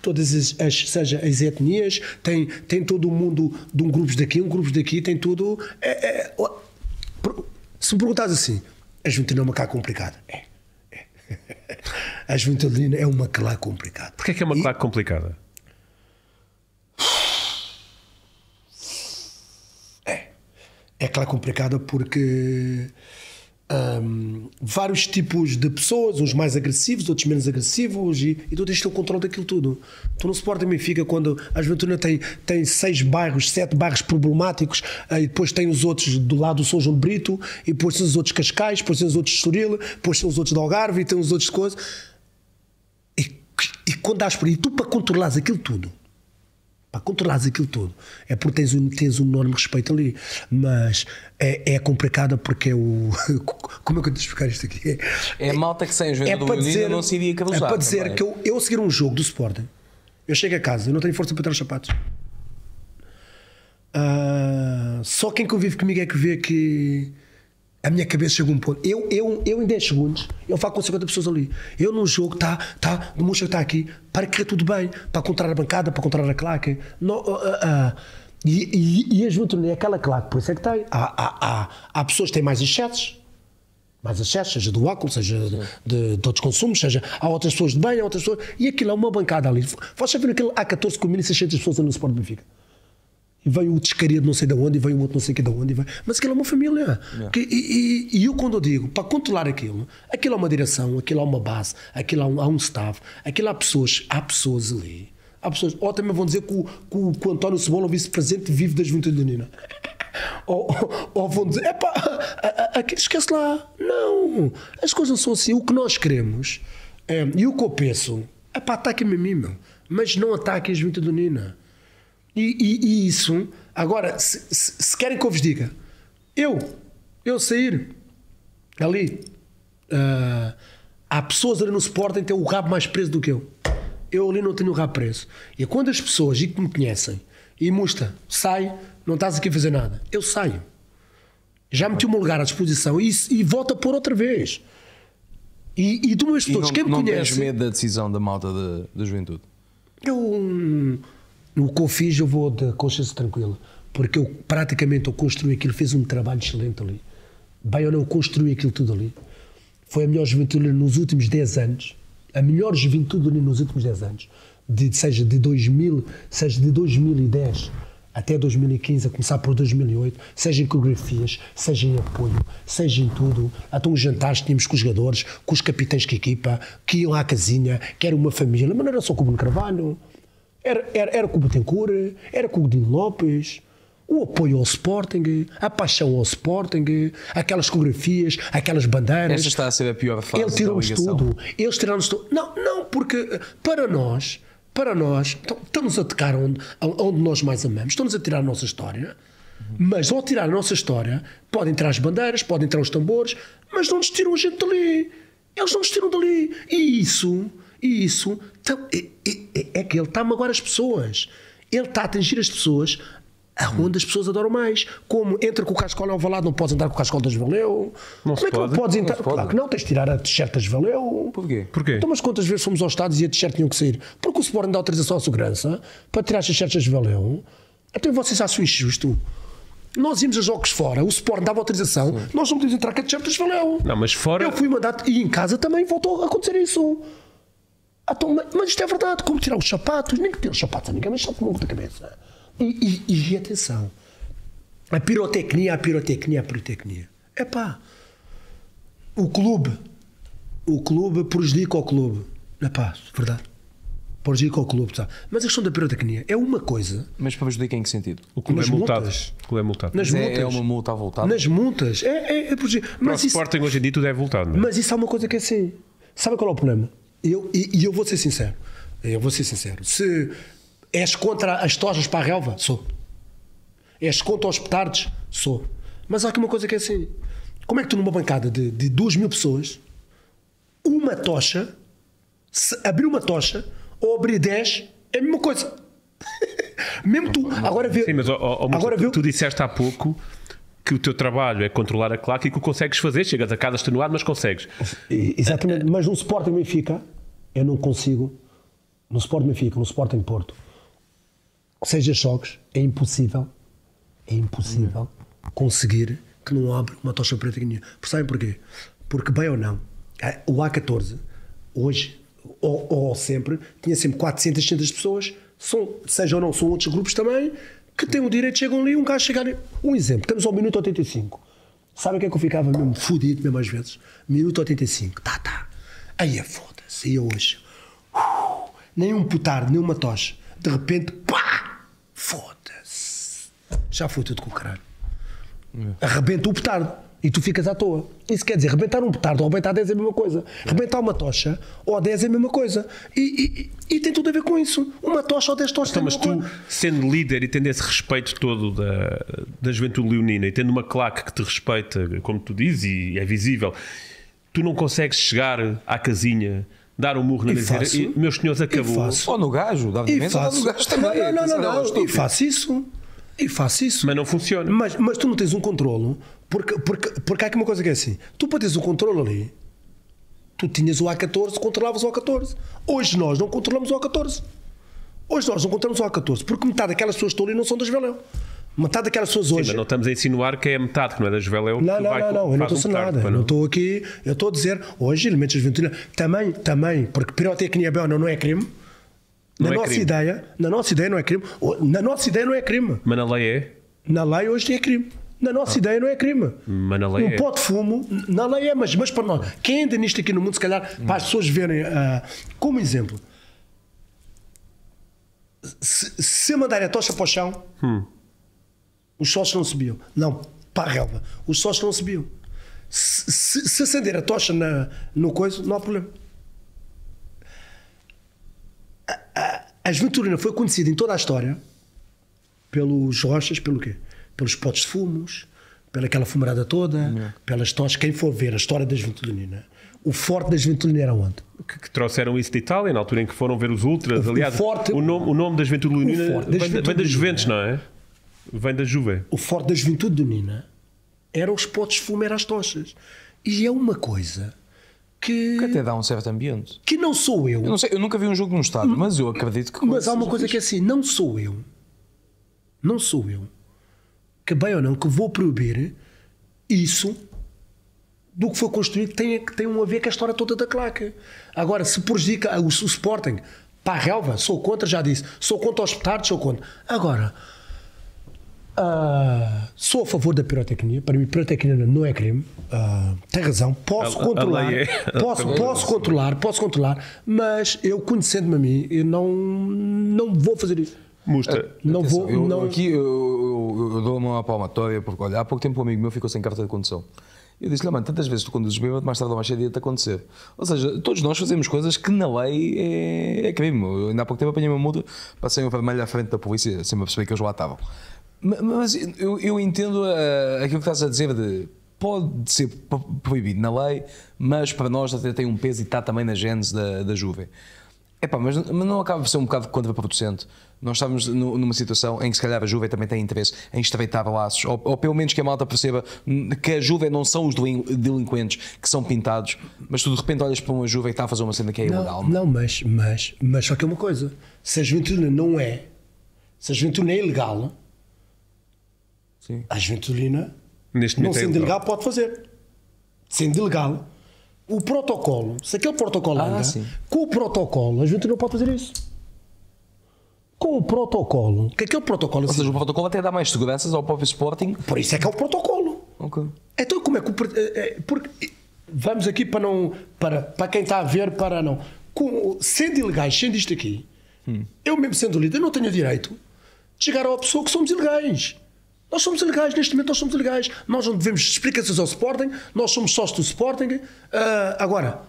Todas as, as, seja, as etnias, tem, tem todo o mundo de um grupo daqui, um grupo daqui, tem tudo. É, é, se me perguntares assim, a juventude é uma cá complicada. É. é. A juventude é uma claque é complicada. Porquê é que é uma e... claque é complicada? é claro complicada porque um, vários tipos de pessoas, uns mais agressivos, outros menos agressivos, e, e tu tens o controle daquilo tudo. Tu não suporta fica quando a Juventude tem, tem seis bairros, sete bairros problemáticos, eh, e depois tem os outros do lado do São João de Brito, e depois tem os outros Cascais, depois tem os outros de Estoril, depois tem os outros de Algarve, e tem os outros de coisa. E, e quando dás por aí, tu para controlares aquilo tudo Pá, controlares aquilo tudo. É porque tens um, tens um enorme respeito ali. Mas é, é complicada porque é o. Como é que eu te explicar isto aqui? É, é, é malta que sem ajuda é do para dizer, não se iria cabelizar. É para dizer também. que eu, eu seguir um jogo do Sporting, eu chego a casa, eu não tenho força para ter os sapatos. Uh, só quem convive comigo é que vê que a minha cabeça chega a um ponto. Eu, eu, eu em 10 segundos, eu falo com 50 pessoas ali. Eu num jogo, tá, tá, demonstra que está aqui, para que tudo bem, para encontrar a bancada, para encontrar a claque. Não, uh, uh, uh, e, e, e as junta é aquela claque, por isso é que tem. Há, há, há, há pessoas que têm mais excessos, mais acessos, seja do óculos, seja de, de, outros consumos, seja há outras pessoas de bem, há outras pessoas. E aquilo é uma bancada ali. Vocês viram aquilo? Há 14 com 1.600 pessoas ali no Sport Benfica e vai o descarido não sei de onde, e vai o outro não sei que de onde. Vai... Mas aquilo é uma família. é Que, e, e, e, eu, quando eu digo, para controlar aquilo, aquilo há é uma direção, aquilo há é uma base, aquilo há um, há um staff, aquilo há pessoas, há pessoas ali. Há pessoas. Ou também vão dizer que o, que o, que o António Cebola, o vice-presidente, vive da juventude do nina ou, ou, vão dizer, epá, esquece lá. Não, as coisas não são assim. O que nós queremos, é, e o que eu penso, epá, ataquem-me a mim, meu, mas não ataque a juventude nina e, e, e isso. Agora, se, se, se, querem que eu vos diga, eu, eu sair ali, uh, há pessoas ali no Sporting que têm o rabo mais preso do que eu. Eu ali não tenho o rabo preso. E é quando as pessoas e que me conhecem, e musta, sai, não estás aqui a fazer nada, eu saio. Já meti o meu lugar à disposição e, e volto a pôr outra vez. E, e de uma todos, quem me não conhece. Não tens medo da decisão da malta da, da juventude? Eu. Hum, no que eu fiz, eu vou de consciência tranquila, porque eu praticamente eu construí aquilo, fiz um trabalho excelente ali. Bem ou não, construí aquilo tudo ali. Foi a melhor juventude nos últimos 10 anos, a melhor juventude nos últimos 10 anos, de, seja, de 2000, seja de 2010 até 2015, a começar por 2008, seja em coreografias, seja em apoio, seja em tudo. Até uns jantares tínhamos com os jogadores, com os capitães que equipa, que iam à casinha, que era uma família, mas não era só como no Carvalho. Era, era, era com o Betancourt, era com o Dino Lopes, o apoio ao Sporting, a paixão ao Sporting, aquelas coreografias, aquelas bandeiras. Esta está a ser a pior fase. Ele tirou-nos tudo. Eles tiraram-nos tudo. Não, não, porque eh, para nós, para nós, então, estamos a tocar onde, onde nós mais amamos, estamos a tirar a nossa história. Mas ao tirar a nossa história, podem entrar as bandeiras, podem entrar os tambores, mas não nos tiram a gente dali. Eles não nos tiram dali. E isso, e isso, então, e, e, que ele está a magoar as pessoas. Ele está a atingir as pessoas aonde as pessoas adoram mais. Como entra com o cascola ao valado, não podes andar com o cascola das valeu. Não Como é que pode. não podes entrar? Não claro que não, tens de tirar a t-shirt das valeu. Porquê? Porquê? Então, mas quantas vezes fomos aos Estados e a t-shirt tinham que sair? Porque o Sporting dá autorização à segurança para tirar as t-shirts das valeu. Até então, vocês acham injusto? Nós íamos a jogos fora, o Sport dava autorização, Sim. nós não podíamos entrar com a t-shirt das valeu. Não, mas fora. Eu fui mandado e em casa também voltou a acontecer isso. Então, mas isto é verdade, como tirar os sapatos, nem que tenha os sapatos a ninguém, mas o longo da cabeça. E, e, e, atenção, a pirotecnia, a pirotecnia, a pirotecnia. Epá, o clube, o clube prejudica o clube. Epá, verdade. Prejudica o clube, sabe? Mas a questão da pirotecnia é uma coisa. Mas para prejudicar em que sentido? O clube nas é multado. O clube é multado. Nas multas. É, é uma multa voltada. Nas multas. É, é, é prejudica. Mas o Sporting hoje em dia tudo é voltado. É? Mas isso é uma coisa que é assim. Sabe qual é o problema? Eu, e, e eu vou ser sincero. Eu vou ser sincero. Se és contra as tojas para a relva, sou. És contra os petardes, sou. Mas há aqui uma coisa que é assim. Como é que tu numa bancada de, de duas mil pessoas, uma tocha, se abrir uma tocha ou abrir 10, é a mesma coisa. Mesmo tu, agora vê. Sim, mas, ó, ó, agora tu, viu? tu disseste há pouco que o teu trabalho é controlar a claque e que o consegues fazer. Chegas a casa extenuado, mas consegues. Exatamente, mas um Sporting Benfica eu não consigo, no Sport Benfica, no Sporting Porto, seja choques, é impossível, é impossível conseguir que não abra uma tocha preta nenhuma. Por sabem porquê? Porque, bem ou não, é, o A14, hoje, ou, ou sempre, tinha sempre 400, 600 pessoas, são, seja ou não, são outros grupos também, que têm o direito, chegam ali, um gajo chegar. Um exemplo, estamos ao minuto 85. Sabe o que é que eu ficava mesmo fodido, mesmo às vezes? Minuto 85. Tá, tá. Aí é foda saía hoje. nenhum nem um putar, nem uma De repente, pá! Foda-se. Já foi tudo com o caralho. É. Arrebenta o petardo e tu ficas à toa. Isso quer dizer, arrebentar um petardo ou arrebentar 10 é a mesma coisa. Arrebentar uma tocha ou 10 é a mesma coisa. E, e, e, tem tudo a ver com isso. Uma tocha ou 10 tochas então, é Mas tu, coisa. sendo líder e tendo esse respeito todo da, da juventude leonina e tendo uma claque que te respeita, como tu dizes, e é visível, tu não consegues chegar à casinha dar um murro na e mesa e meus senhores acabou. Só Ou no gajo, dá e faço. no gajo também. Não, não, não, é não, não. não. e faço isso. E faço isso. Mas não funciona. Mas, mas tu não tens um controlo, porque, porque, porque há aqui uma coisa que é assim: tu para teres o um controlo ali, tu tinhas o A14, controlavas o A14. Hoje nós não controlamos o A14. Hoje nós não controlamos o A14, porque metade daquelas pessoas que estão ali não são das Veléu. Metade daquelas pessoas hoje. Sim, mas não estamos a insinuar que é metade, que não é da Juvela, é o não, não, vai, não, não, eu não estou um nada. Não. estou aqui, eu estou a dizer, hoje, elementos juventudinos, também, também, porque pirotecnia bem não, não é crime. Não na é nossa crime. ideia, na nossa ideia não é crime. Na nossa ideia não é crime. Mas na lei é? Na lei hoje é crime. Na nossa ah. ideia não é crime. Mas na lei um é. pó de fumo, na lei é, mas, mas para nós, quem ainda nisto aqui no mundo, se calhar, hum. para as pessoas verem, uh, como exemplo, se, se eu a tocha para o chão, hum os sócios não subiam. Não, para a relva. Os sócios não subiam. Se, se, se acender a tocha na, no coiso, não há problema. A, a, a foi conhecida em toda a história pelos rochas, pelo quê? Pelos potes de fumos, pela aquela fumarada toda, é. pelas tochas. Quem for ver a história da Venturina, o forte da Juventude era onde? Que, que, trouxeram isso de Itália, na altura em que foram ver os Ultras. O, Aliás, o, forte, o, nome, o nome da Juventude Leonina vem, vem das Juventus, não é? Vem da Juve. O forte da juventude do Nina eram os potes de fumo, era as tochas. E é uma coisa que... que. até dá um certo ambiente. Que não sou eu. Eu, sei, eu nunca vi um jogo num estádio, mas eu acredito que. Mas há uma coisa que é assim: não sou eu. Não sou eu. Que bem ou não, que vou proibir isso do que foi construído que tem, tem um a ver com a história toda da claque. Agora, se prejudica o, o Sporting, a relva, sou contra, já disse. Sou contra os petardos, sou contra. Agora Uh, sou a favor da pirotecnia. Para mim, pirotecnia não é crime. Uh, tem razão. Posso a, controlar. A é. Posso, é posso controlar, posso controlar. Mas eu, conhecendo-me a mim, eu não, não vou fazer isso. Mostra. Ah, não vou. Eu, não... Aqui eu, eu, eu dou uma palmatória, porque olha, há pouco tempo um amigo meu ficou sem carta de condução. Eu disse-lhe, mano, tantas vezes tu conduzes bêbado, mais tarde ou mais cedo ia-te acontecer. Ou seja, todos nós fazemos coisas que na lei é, é crime. Eu, ainda há pouco tempo apanhei uma multa, passei um vermelho à frente da polícia, sem assim, me perceber que eles lá estavam. Mas eu, eu entendo ah, aquilo que estás a dizer de pode ser proibido na lei, mas para nós até tem um peso e está também na gênese da, da Juve. Epá, mas, mas não acaba por ser um bocado contraproducente. Nós estamos numa situação em que se calhar a Juve também tem interesse em estreitar laços, ou, ou pelo menos que a malta perceba que a Juve não são os delinquentes que são pintados, mas tu de repente olhas para uma Juve que está a fazer uma cena que é ilegal. Não, mas, mas, mas só que é uma coisa: se a juventude não é, se a juventude é ilegal, Sim. A Juventudelina, Neste não sendo é ilegal, pode fazer. Sendo ilegal. O protocolo, se aquele protocolo ah, anda, sim. com o protocolo, a Juventude não pode fazer isso. Com o protocolo, que aquele protocolo. Ou seja, assim- o protocolo até dá mais seguranças ao próprio Sporting. Por isso é que é o protocolo. Então, como é que. É, porque, vamos aqui para não. Para, para quem está a ver, para não. Com, sendo ilegais, sendo isto aqui, hum. eu mesmo sendo líder, não tenho direito de chegar a pessoa que somos ilegais. Nós somos ilegais, neste momento nós somos ilegais. Nós não devemos explicações ao Sporting, nós somos sócios do Sporting. Uh, agora,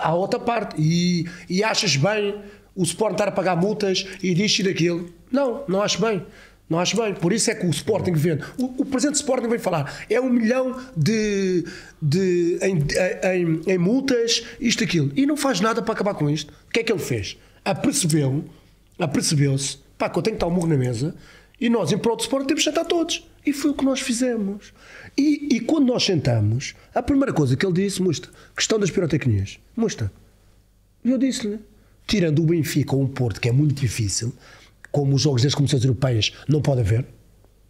há outra parte, e, e achas bem o Sporting estar a pagar multas e disto e daquilo? Não, não acho bem. Não acho bem, por isso é que o Sporting vende. O, o presidente do Sporting vem falar, é um milhão de, de em, em, em, multas, isto, aquilo. E não faz nada para acabar com isto. O que é que ele fez? Apercebeu, apercebeu-se, pá, que eu tenho que estar o um murro na mesa, e nós, em prol do Sporting, temos de sentar todos. E foi o que nós fizemos. E, e quando nós sentamos, a primeira coisa que ele disse, Musta, questão das pirotecnias. Musta, eu disse-lhe, tirando o Benfica ou um Porto, que é muito difícil, como os jogos das comissões europeias não pode haver,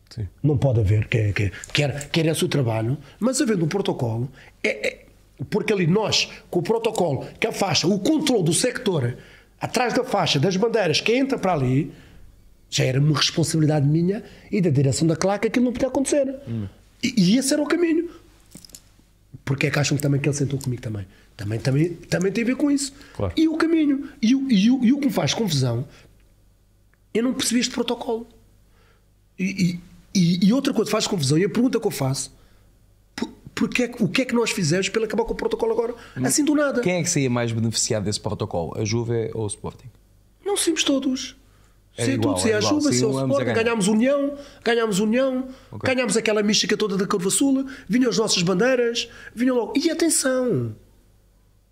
Sim. não pode haver, quer, é, quer, é, quer, quer esse o trabalho, mas havendo um protocolo, é, é, porque ali nós, com o protocolo que a faixa, o controle do sector, atrás da faixa, das bandeiras que entra para ali, já era uma responsabilidade minha e da direção da claque aquilo não podia acontecer. Hum. E, e, esse era o caminho. Porque é que acham que também que ele sentou comigo também? Também, também, também tem a ver com isso. Claro. E o caminho. E, e, e, o, e o que me faz confusão, eu não percebi este protocolo. E, e, e outra coisa faz confusão, e a pergunta que eu faço, porque é o que é que nós fizemos para acabar com o protocolo agora? assim do nada. Quem é que saía mais beneficiado desse protocolo? A Juve ou o Sporting? Não somos todos se igual, tudo, se é a chuva, se o Sporting, ganhámos União, ganhámos União, okay. ganhámos aquela mística toda da Curva Sul, vinham as nossas bandeiras, vinham logo. E atenção,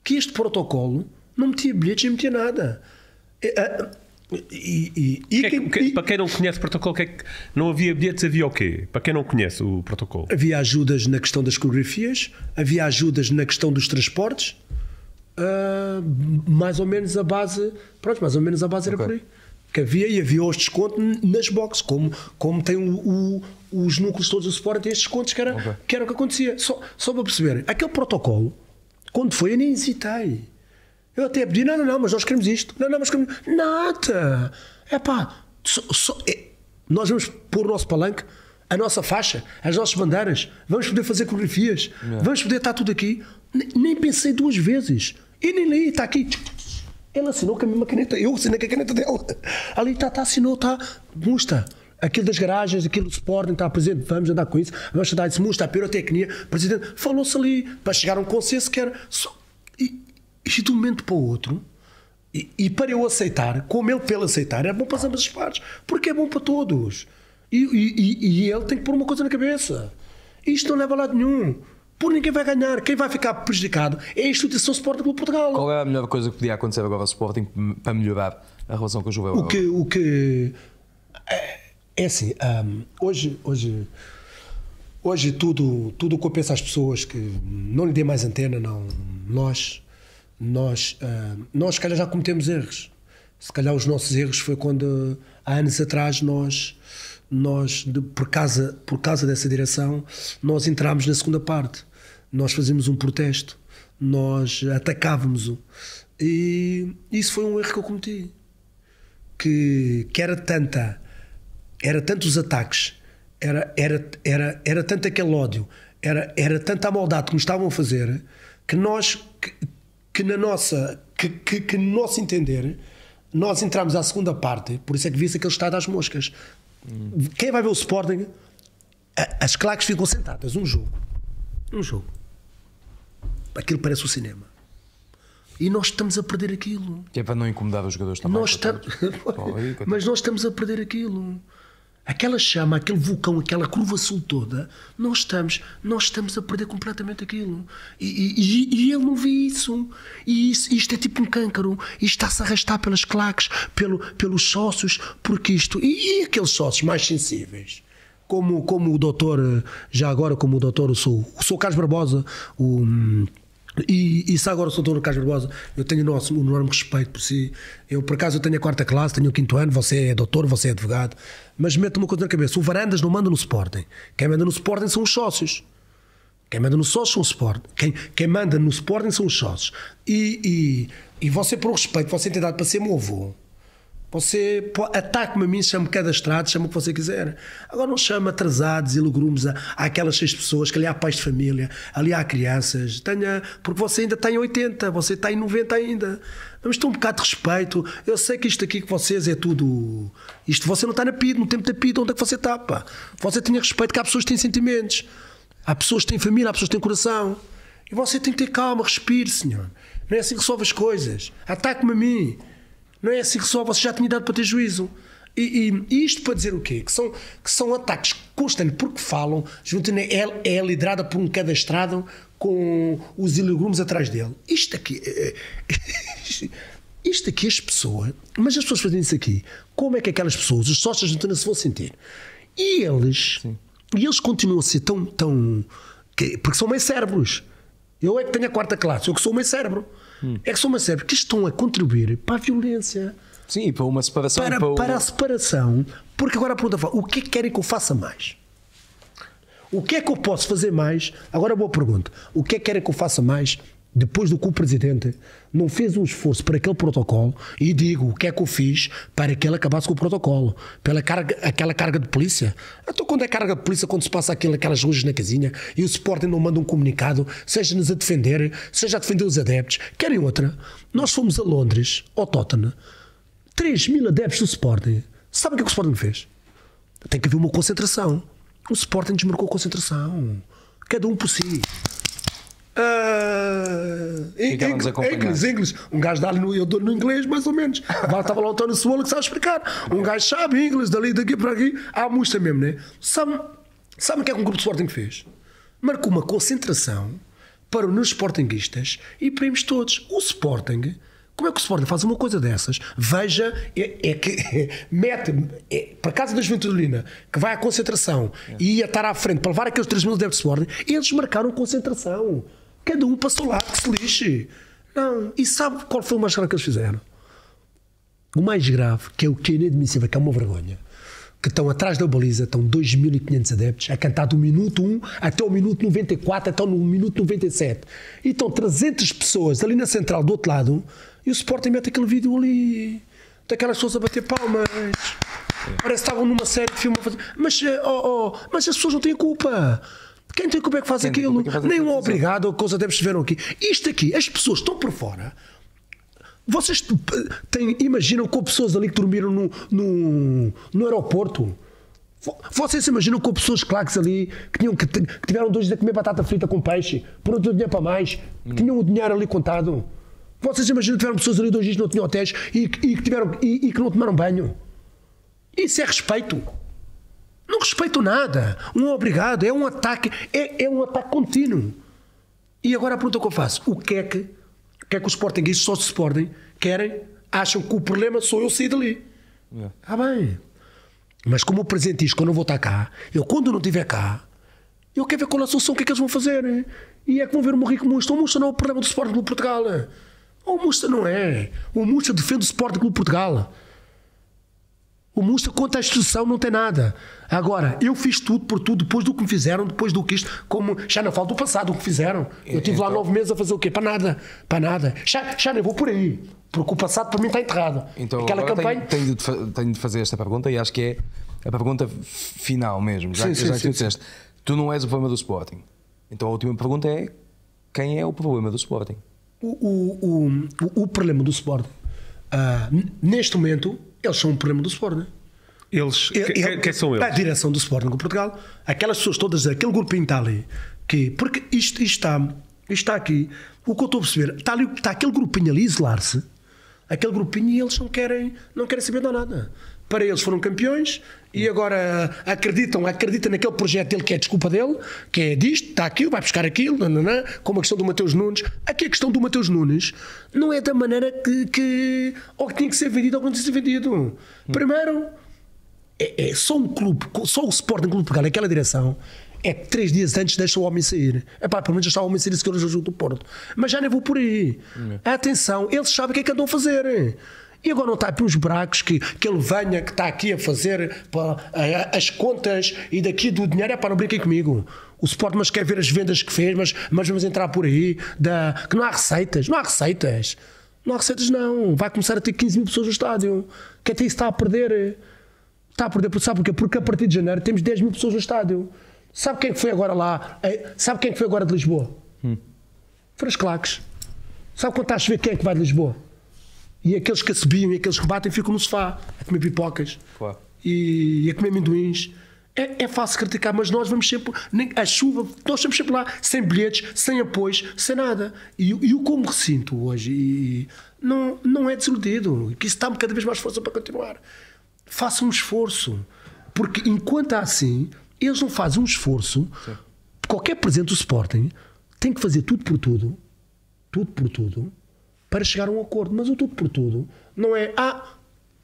que este protocolo não metia bilhetes, não metia nada. É, é, e, e, e, que é que, para quem não conhece o protocolo, que é que não havia bilhetes, havia o quê? Para quem não conhece o protocolo? Havia ajudas na questão das coreografias, havia ajudas na questão dos transportes, uh, mais ou menos a base, pronto, mais ou menos a base okay. era por aí que havia e havia os descontos nas boxes, como, como tem o, o, os núcleos todos do Sporting, estes descontos que era, okay. que era o que acontecia. Só, só para perceberem, aquele protocolo, quando foi, eu nem hesitei. Eu até pedi, não, não, não, mas nós queremos isto. Não, não, mas queremos. Nada! É pá, só, só, é, nós vamos pôr o nosso palanque, a nossa faixa, as nossas bandeiras, vamos poder fazer coreografias, yeah. vamos poder estar tudo aqui. Nem, nem pensei duas vezes. E nem li, está aqui ele assinou com a mesma caneta. Eu assinei com a caneta dele. Ali está, está, assinou, está. Musta. Aquilo das garagens, aquilo do Sporting, está presente, vamos andar com isso, vamos andar isso, musta, a pirotecnia, presidente, falou-se ali, para chegar a um consenso que era. Só... E, e de um momento para o outro, e, e, para eu aceitar, como ele pelo aceitar, é bom para ambas as partes, porque é bom para todos. E, e, e, ele tem que pôr uma coisa na cabeça. Isto não leva a lado nenhum por ninguém vai ganhar. Quem vai ficar prejudicado é a instituição Sporting Clube Portugal. Qual é a melhor coisa que podia acontecer agora ao Sporting para melhorar a relação com o Juventus? O que, o que é, é assim, um, hoje, hoje, hoje tudo, tudo compensa às pessoas que não lhe dê mais antena, não. Nós, nós, uh, nós, se calhar, já cometemos erros. Se calhar, os nossos erros foi quando há anos atrás nós nós de, por causa por causa dessa direção nós entramos na segunda parte nós fazíamos um protesto nós atacávamos-o e isso foi um erro que eu cometi que, que era tanta era tantos ataques era era era era tanto aquele ódio era era tanta maldade que me estavam a fazer que nós que, que na nossa que, que, que no nosso entender nós entramos à segunda parte, por isso é que vi-se aquele estado das moscas. Hum. Quem vai ver o Sporting, as claques ficam sentadas. Um jogo. Um jogo. Aquilo parece o cinema. E nós estamos a perder aquilo. Que é para não incomodar os jogadores também. Nós estamos... Mas nós estamos a perder aquilo aquela chama, aquele vulcão, aquela curva sul toda, nós estamos, nós estamos a perder completamente aquilo. E, e, e ele não vê isso. E isso, isto é tipo um cancro. E está-se a arrastar pelas claques, pelo, pelos sócios, porque isto. E, e aqueles sócios mais sensíveis? Como, como o doutor, já agora, como o doutor, o sou, o sou Carlos Barbosa, o. Hum, e, isso agora o doutor Carlos Barbosa, eu tenho nosso, um enorme respeito por si. Eu, por acaso, eu tenho a quarta classe, tenho o quinto ano, você é doutor, você é advogado. Mas mete uma coisa na cabeça: o Varandas não manda no Sporting. Quem manda no Sporting são os sócios. Quem manda no sócio são os Sporting. Quem, quem manda no Sporting são os sócios. E, e, e você, por respeito, você tem dado para ser meu avô. Você ataca-me a mim, chama cadastrado, chama o que você quiser. Agora não chama atrasados e legumes àquelas seis pessoas que ali há pais de família, ali há crianças. Tenha, porque você ainda tem 80, você tem 90 ainda. Vamos ter é um bocado de respeito. Eu sei que isto aqui que vocês é tudo. Isto você não está na PID, no tempo da PID, onde é que você está? Pá? Você tenha respeito que há pessoas que têm sentimentos, há pessoas que têm família, há pessoas que têm coração. E você tem que ter calma, respire, senhor. Não é assim que resolve as coisas. Ataque-me a mim. Não é assim que só você já tinha idade para ter juízo. E, e, e, isto para dizer o quê? Que são, que são ataques constantes, porque falam, Juventude é, é liderada por um cadastrado com os ilegumes atrás dele. Isto aqui. É, isto aqui, as pessoas. Mas as pessoas fazem isso aqui. Como é que aquelas pessoas, os sócios da se vão sentir? E eles. Sim. E eles continuam a ser tão. tão porque são meio cérebros. Eu é que tenho a quarta classe, eu que sou meio cérebro hum. é que são uma série que estão a contribuir para a violência. Sim, para uma separação. Para, para, para a separação, porque agora a pergunta é: o que é que querem que eu faça mais? O que é que eu posso fazer mais? Agora boa pergunta. O que é que querem que eu faça mais depois do que o presidente não fez um esforço para aquele protocolo, e digo o que é que eu fiz para que ele acabasse com o protocolo, pela carga, aquela carga de polícia. Então, quando é carga de polícia, quando se passa aquilo, aquelas luzes na casinha e o Sporting não manda um comunicado, seja-nos a defender, seja a defender os adeptos, querem outra. Nós fomos a Londres, ao Tottenham, 3 mil adeptos do Sporting. Sabe o que, é que o Sporting fez? Tem que haver uma concentração. O Sporting desmarcou a concentração. Cada um por si. Uh, inglês, inglês. Um gajo dá-lhe no, eu dou no inglês, mais ou menos. Estava lá o Tony Suolo que sabe explicar. Um gajo sabe inglês, dali, daqui para aqui. Há muita mesmo, né? Sabe, sabe o que é que um grupo de Sporting fez? Marcou uma concentração para os Sportingistas e primos todos. O Sporting. Como é que o Sporting faz uma coisa dessas? Veja, é, é que é, mete é, para a casa da lina que vai à concentração e ia estar à frente para levar aqueles 3 mil adeptos de Sporting, eles marcaram concentração. Cada um passou lá, que se lixe. Não. E sabe qual foi o mais grave que eles fizeram? O mais grave, que é o que é inadmissível, que é uma vergonha, que estão atrás da baliza, estão 2.500 adeptos, a é cantar do minuto 1 até o minuto 94, até o minuto 97. E estão 300 pessoas ali na central, do outro lado, e o Sporting mete aquele vídeo ali, daquelas pessoas a bater palmas. Parece que estavam numa série de filme a fazer. Mas, eh, oh, oh, mas as pessoas não têm culpa. Quem tem como é que faz Quem aquilo? Nenhum é faz obrigado ou coisa deve ver aqui. Isto aqui, as pessoas estão por fora. Vocês têm, imaginam com pessoas ali que dormiram no, no, no aeroporto? Vocês imaginam com pessoas claques ali que, tinham, que, que tiveram dois dias de comer batata frita com peixe, por outro dinheiro para mais, que hum. tinham o dinheiro ali contado? Vocês imaginam que tiveram pessoas ali dois dias que não tinham hotéis e, e, que tiveram, e, e que não tomaram banho? Isso é respeito. Não respeito nada. Um obrigado é um ataque, é, é um ataque contínuo. E agora a pergunta que eu faço: o que é que, o que, é que os sportinguistas, só se podem querem? Acham que o problema sou eu sair dali. É. Ah, bem. Mas como o presidente diz que eu não vou estar cá, eu quando não estiver cá, eu quero ver qual é a solução, o que é que eles vão fazer. Hein? Né? E é que vão ver o Morrico Musta. O Musta não é o problema do Sporting Clube Portugal. O Musta não é. O Musta defende o Sporting Clube Portugal. O Musta contra a instituição não tem nada. Agora, eu fiz tudo por tudo, depois do que me fizeram, depois do que isto, como já não falta o passado, o que fizeram. É, eu estive então... lá nove meses a fazer o quê? Para nada, para nada. Já, já não vou por aí, porque o passado para mim está enterrado. Então, Aquela campanha. Tenho, tenho, de, tenho, de, fazer esta pergunta e acho que é a pergunta final mesmo, já, sim, sim, já que tu disseste. Tu não és o problema do Sporting. Então a última pergunta é: quem é o problema do Sporting? O, o, o, o problema do Sporting, uh, neste momento, eles são um problema do Sporting. É? Eles, ele, quem, quem são eles? A direção do Sporting com Portugal, aquelas pessoas todas, aquele grupinho está ali, que, porque isto, isto está, isto está aqui, o que eu estou a perceber, está, ali, está aquele grupinho ali a isolar-se, aquele grupinho e eles não querem, não querem saber de nada para eles foram campeões e agora acreditam, acreditam naquele projeto dele que é a desculpa dele, que é disto, está aquilo, vai buscar aquilo, nananã, como a questão do Mateus Nunes. Aqui a questão do Mateus Nunes não é da maneira que, que ou que tinha que ser vendido ou que não tinha que ser vendido. Primeiro, é, é só um clube, só o Sporting Clube de Portugal, aquela direção, é que três dias antes deixa o homem sair. é pá, pelo menos deixa o homem sair se que o jogo do Porto. Mas já nem vou é por aí. É. Atenção, eles sabem o que é que andam a fazer. E agora não está para os buracos que, que ele venha, que está aqui a fazer as contas e daqui do dinheiro. É para não brinquem comigo. O Sport, mas quer ver as vendas que fez, mas, mas vamos entrar por aí. Da, que não há receitas, não há receitas. Não há receitas, não. Vai começar a ter 15 mil pessoas no estádio. Que até isso está a perder. Eh? Está a perder, sabe porquê? Porque a partir de janeiro temos 10 mil pessoas no estádio. Sabe quem foi agora lá? Eh, sabe quem foi agora de Lisboa? Hum. Foram os claques. Sabe quando está a chover quem é que vai de Lisboa? E aqueles que subiam e aqueles que batem ficam no sofá a comer pipocas claro. e, e a comer amendoins. É, é, fácil criticar, mas nós vamos sempre. Nem, a chuva, nós estamos sempre lá, sem bilhetes, sem apoios, sem nada. E, e o como recinto hoje e, não, não é desiludido. Que isso dá-me cada vez mais força para continuar. Faça um esforço. Porque enquanto há assim, eles não fazem um esforço. Sim. Qualquer presidente do Sporting tem que fazer tudo por tudo. Tudo por tudo para chegar a um acordo. Mas o tudo por tudo não é, ah,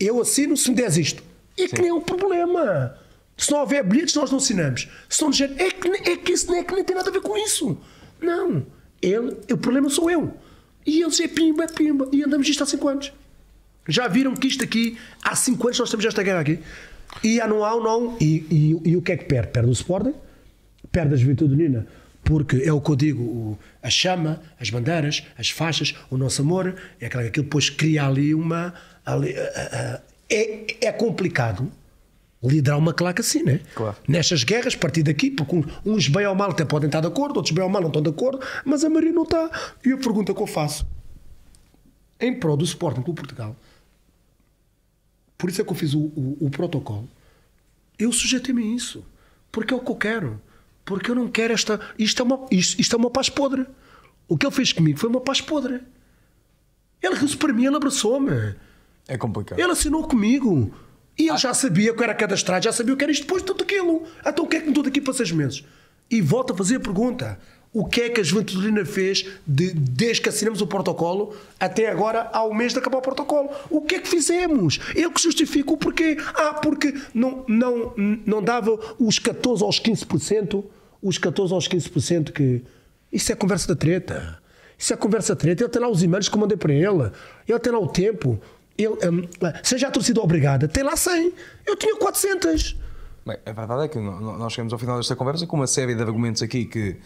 eu assino se me des isto. É Sim. que nem é um problema. Se não houver bilhetes, nós não assinamos. Se não dizer, é que, é que isso nem, é que nem tem nada a ver com isso. Não. Ele, o problema sou eu. E eles é pimba, pimba. E andamos isto há 5 anos. Já viram que isto aqui, há 5 anos nós temos esta guerra aqui. E há, não há, não. E, e, e o que é que perde? Perde o Sporting, perde a Juventude Unida porque é o que eu digo, o, a chama, as bandeiras, as faixas, o nosso amor, é aquilo que depois cria ali uma... Ali, eh, eh, eh, é, é complicado, liderar uma claque assim, né? Claro. Nestas guerras, partir daqui, porque uns bem ou mal até podem estar de acordo, outros bem ou mal não estão de acordo, mas a Maria não está. E a pergunta que eu faço, em prol do Sporting Clube Portugal, por isso é que eu fiz o, o, o protocolo, eu sujeitei-me a isso, porque é o que eu quero. Porque eu não quero esta. Isto é uma, isto, isto é uma paz podre. O que ele fez comigo foi uma paz podre. Ele riu-se para mim, ele abraçou-me. É complicado. Ele assinou comigo. E ele ah. já sabia que eu era cadastrado, já sabia o que era isto depois de tudo aquilo. Então o que é que mudou daqui para seis meses? E volta a fazer a pergunta: o que é que a Juventudina fez de, desde que assinamos o protocolo até agora, ao mês de acabar o protocolo? O que é que fizemos? Eu que justifico o porquê. Ah, porque não, não, não dava os 14% aos 15%, os 14% aos 15% que... Isso é conversa da treta. Isso é conversa treta. Ele tem lá os e-mails que eu mandei para ele. Ele tem lá o tempo. Ele, um, seja a torcida obrigada, tem lá 100. Eu tinha 400. Bem, a verdade é que nós chegamos ao final desta conversa com uma série de argumentos aqui que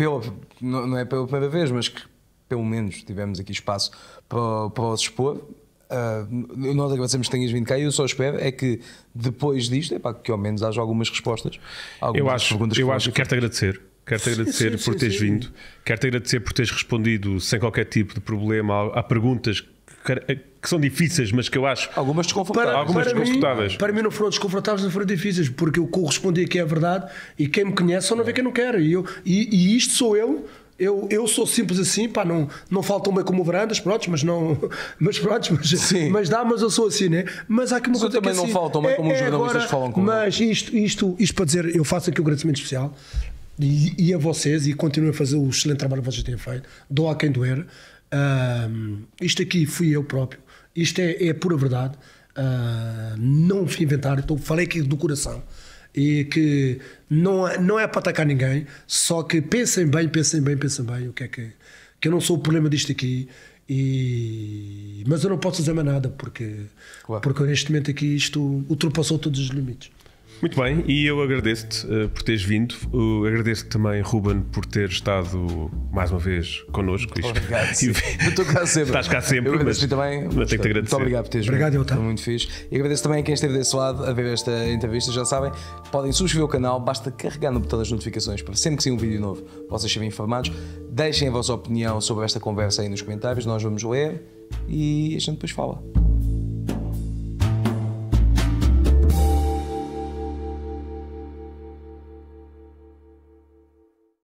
pela, não é pela primeira vez, mas que pelo menos tivemos aqui espaço para, para os expor. Uh, nós agradecemos que tenhas vindo cá e eu só espero é que depois disto, epá, que ao menos haja algumas respostas. Algumas eu acho, perguntas eu acho que quero-te agradecer. Quero-te agradecer sim, sim, por teres sim, vindo, quero-te agradecer por teres respondido sem qualquer tipo de problema a, a perguntas que são difíceis, mas que eu acho. Algumas desconfortáveis. Para, algumas para desconfortáveis. Mim, para mim não foram desconfortáveis, não foram difíceis, porque eu correspondi aqui à é verdade e quem me conhece só não vê quem não quer. E, eu, e, e isto sou eu. Eu, eu sou simples assim, pá, não, não falo tão bem como Verandas, mas não. Mas prontos, mas, Sim. mas dá, mas eu sou assim, né? Mas há aqui uma mas coisa. Eu também que, não assim, falo tão bem é, como os é jornalistas agora, falam comigo. Mas isto, isto, isto para dizer, eu faço aqui um agradecimento especial e, e a vocês e continuem a fazer o excelente trabalho que vocês têm feito. Dou a quem doer. Uh, isto aqui fui eu próprio, isto é, é pura verdade, uh, não fui inventar, então falei aqui do coração e que não, é, não é para atacar ninguém, só que pensem bem, pensem bem, pensem bem o que é que, que eu não sou o problema disto aqui. E, mas eu não posso fazer mais nada porque, claro. porque neste momento aqui isto ultrapassou todos os limites. Muito bem, e eu agradeço-te uh, por teres vindo. Uh, agradeço-te também, Ruben, por ter estado mais uma vez connosco. Obrigado. e... Estou cá sempre. Estás cá sempre. Eu agradeço também. Mas tenho que te agradecer. Muito obrigado por teres vindo. Obrigado, eu Muito fixe. E agradeço também a quem esteve desse lado a ver esta entrevista. Já sabem, podem subscrever o canal, basta carregar no botão das notificações para sempre que sair um vídeo novo vocês serem informados. Deixem a vossa opinião sobre esta conversa aí nos comentários, nós vamos ler e a gente depois fala.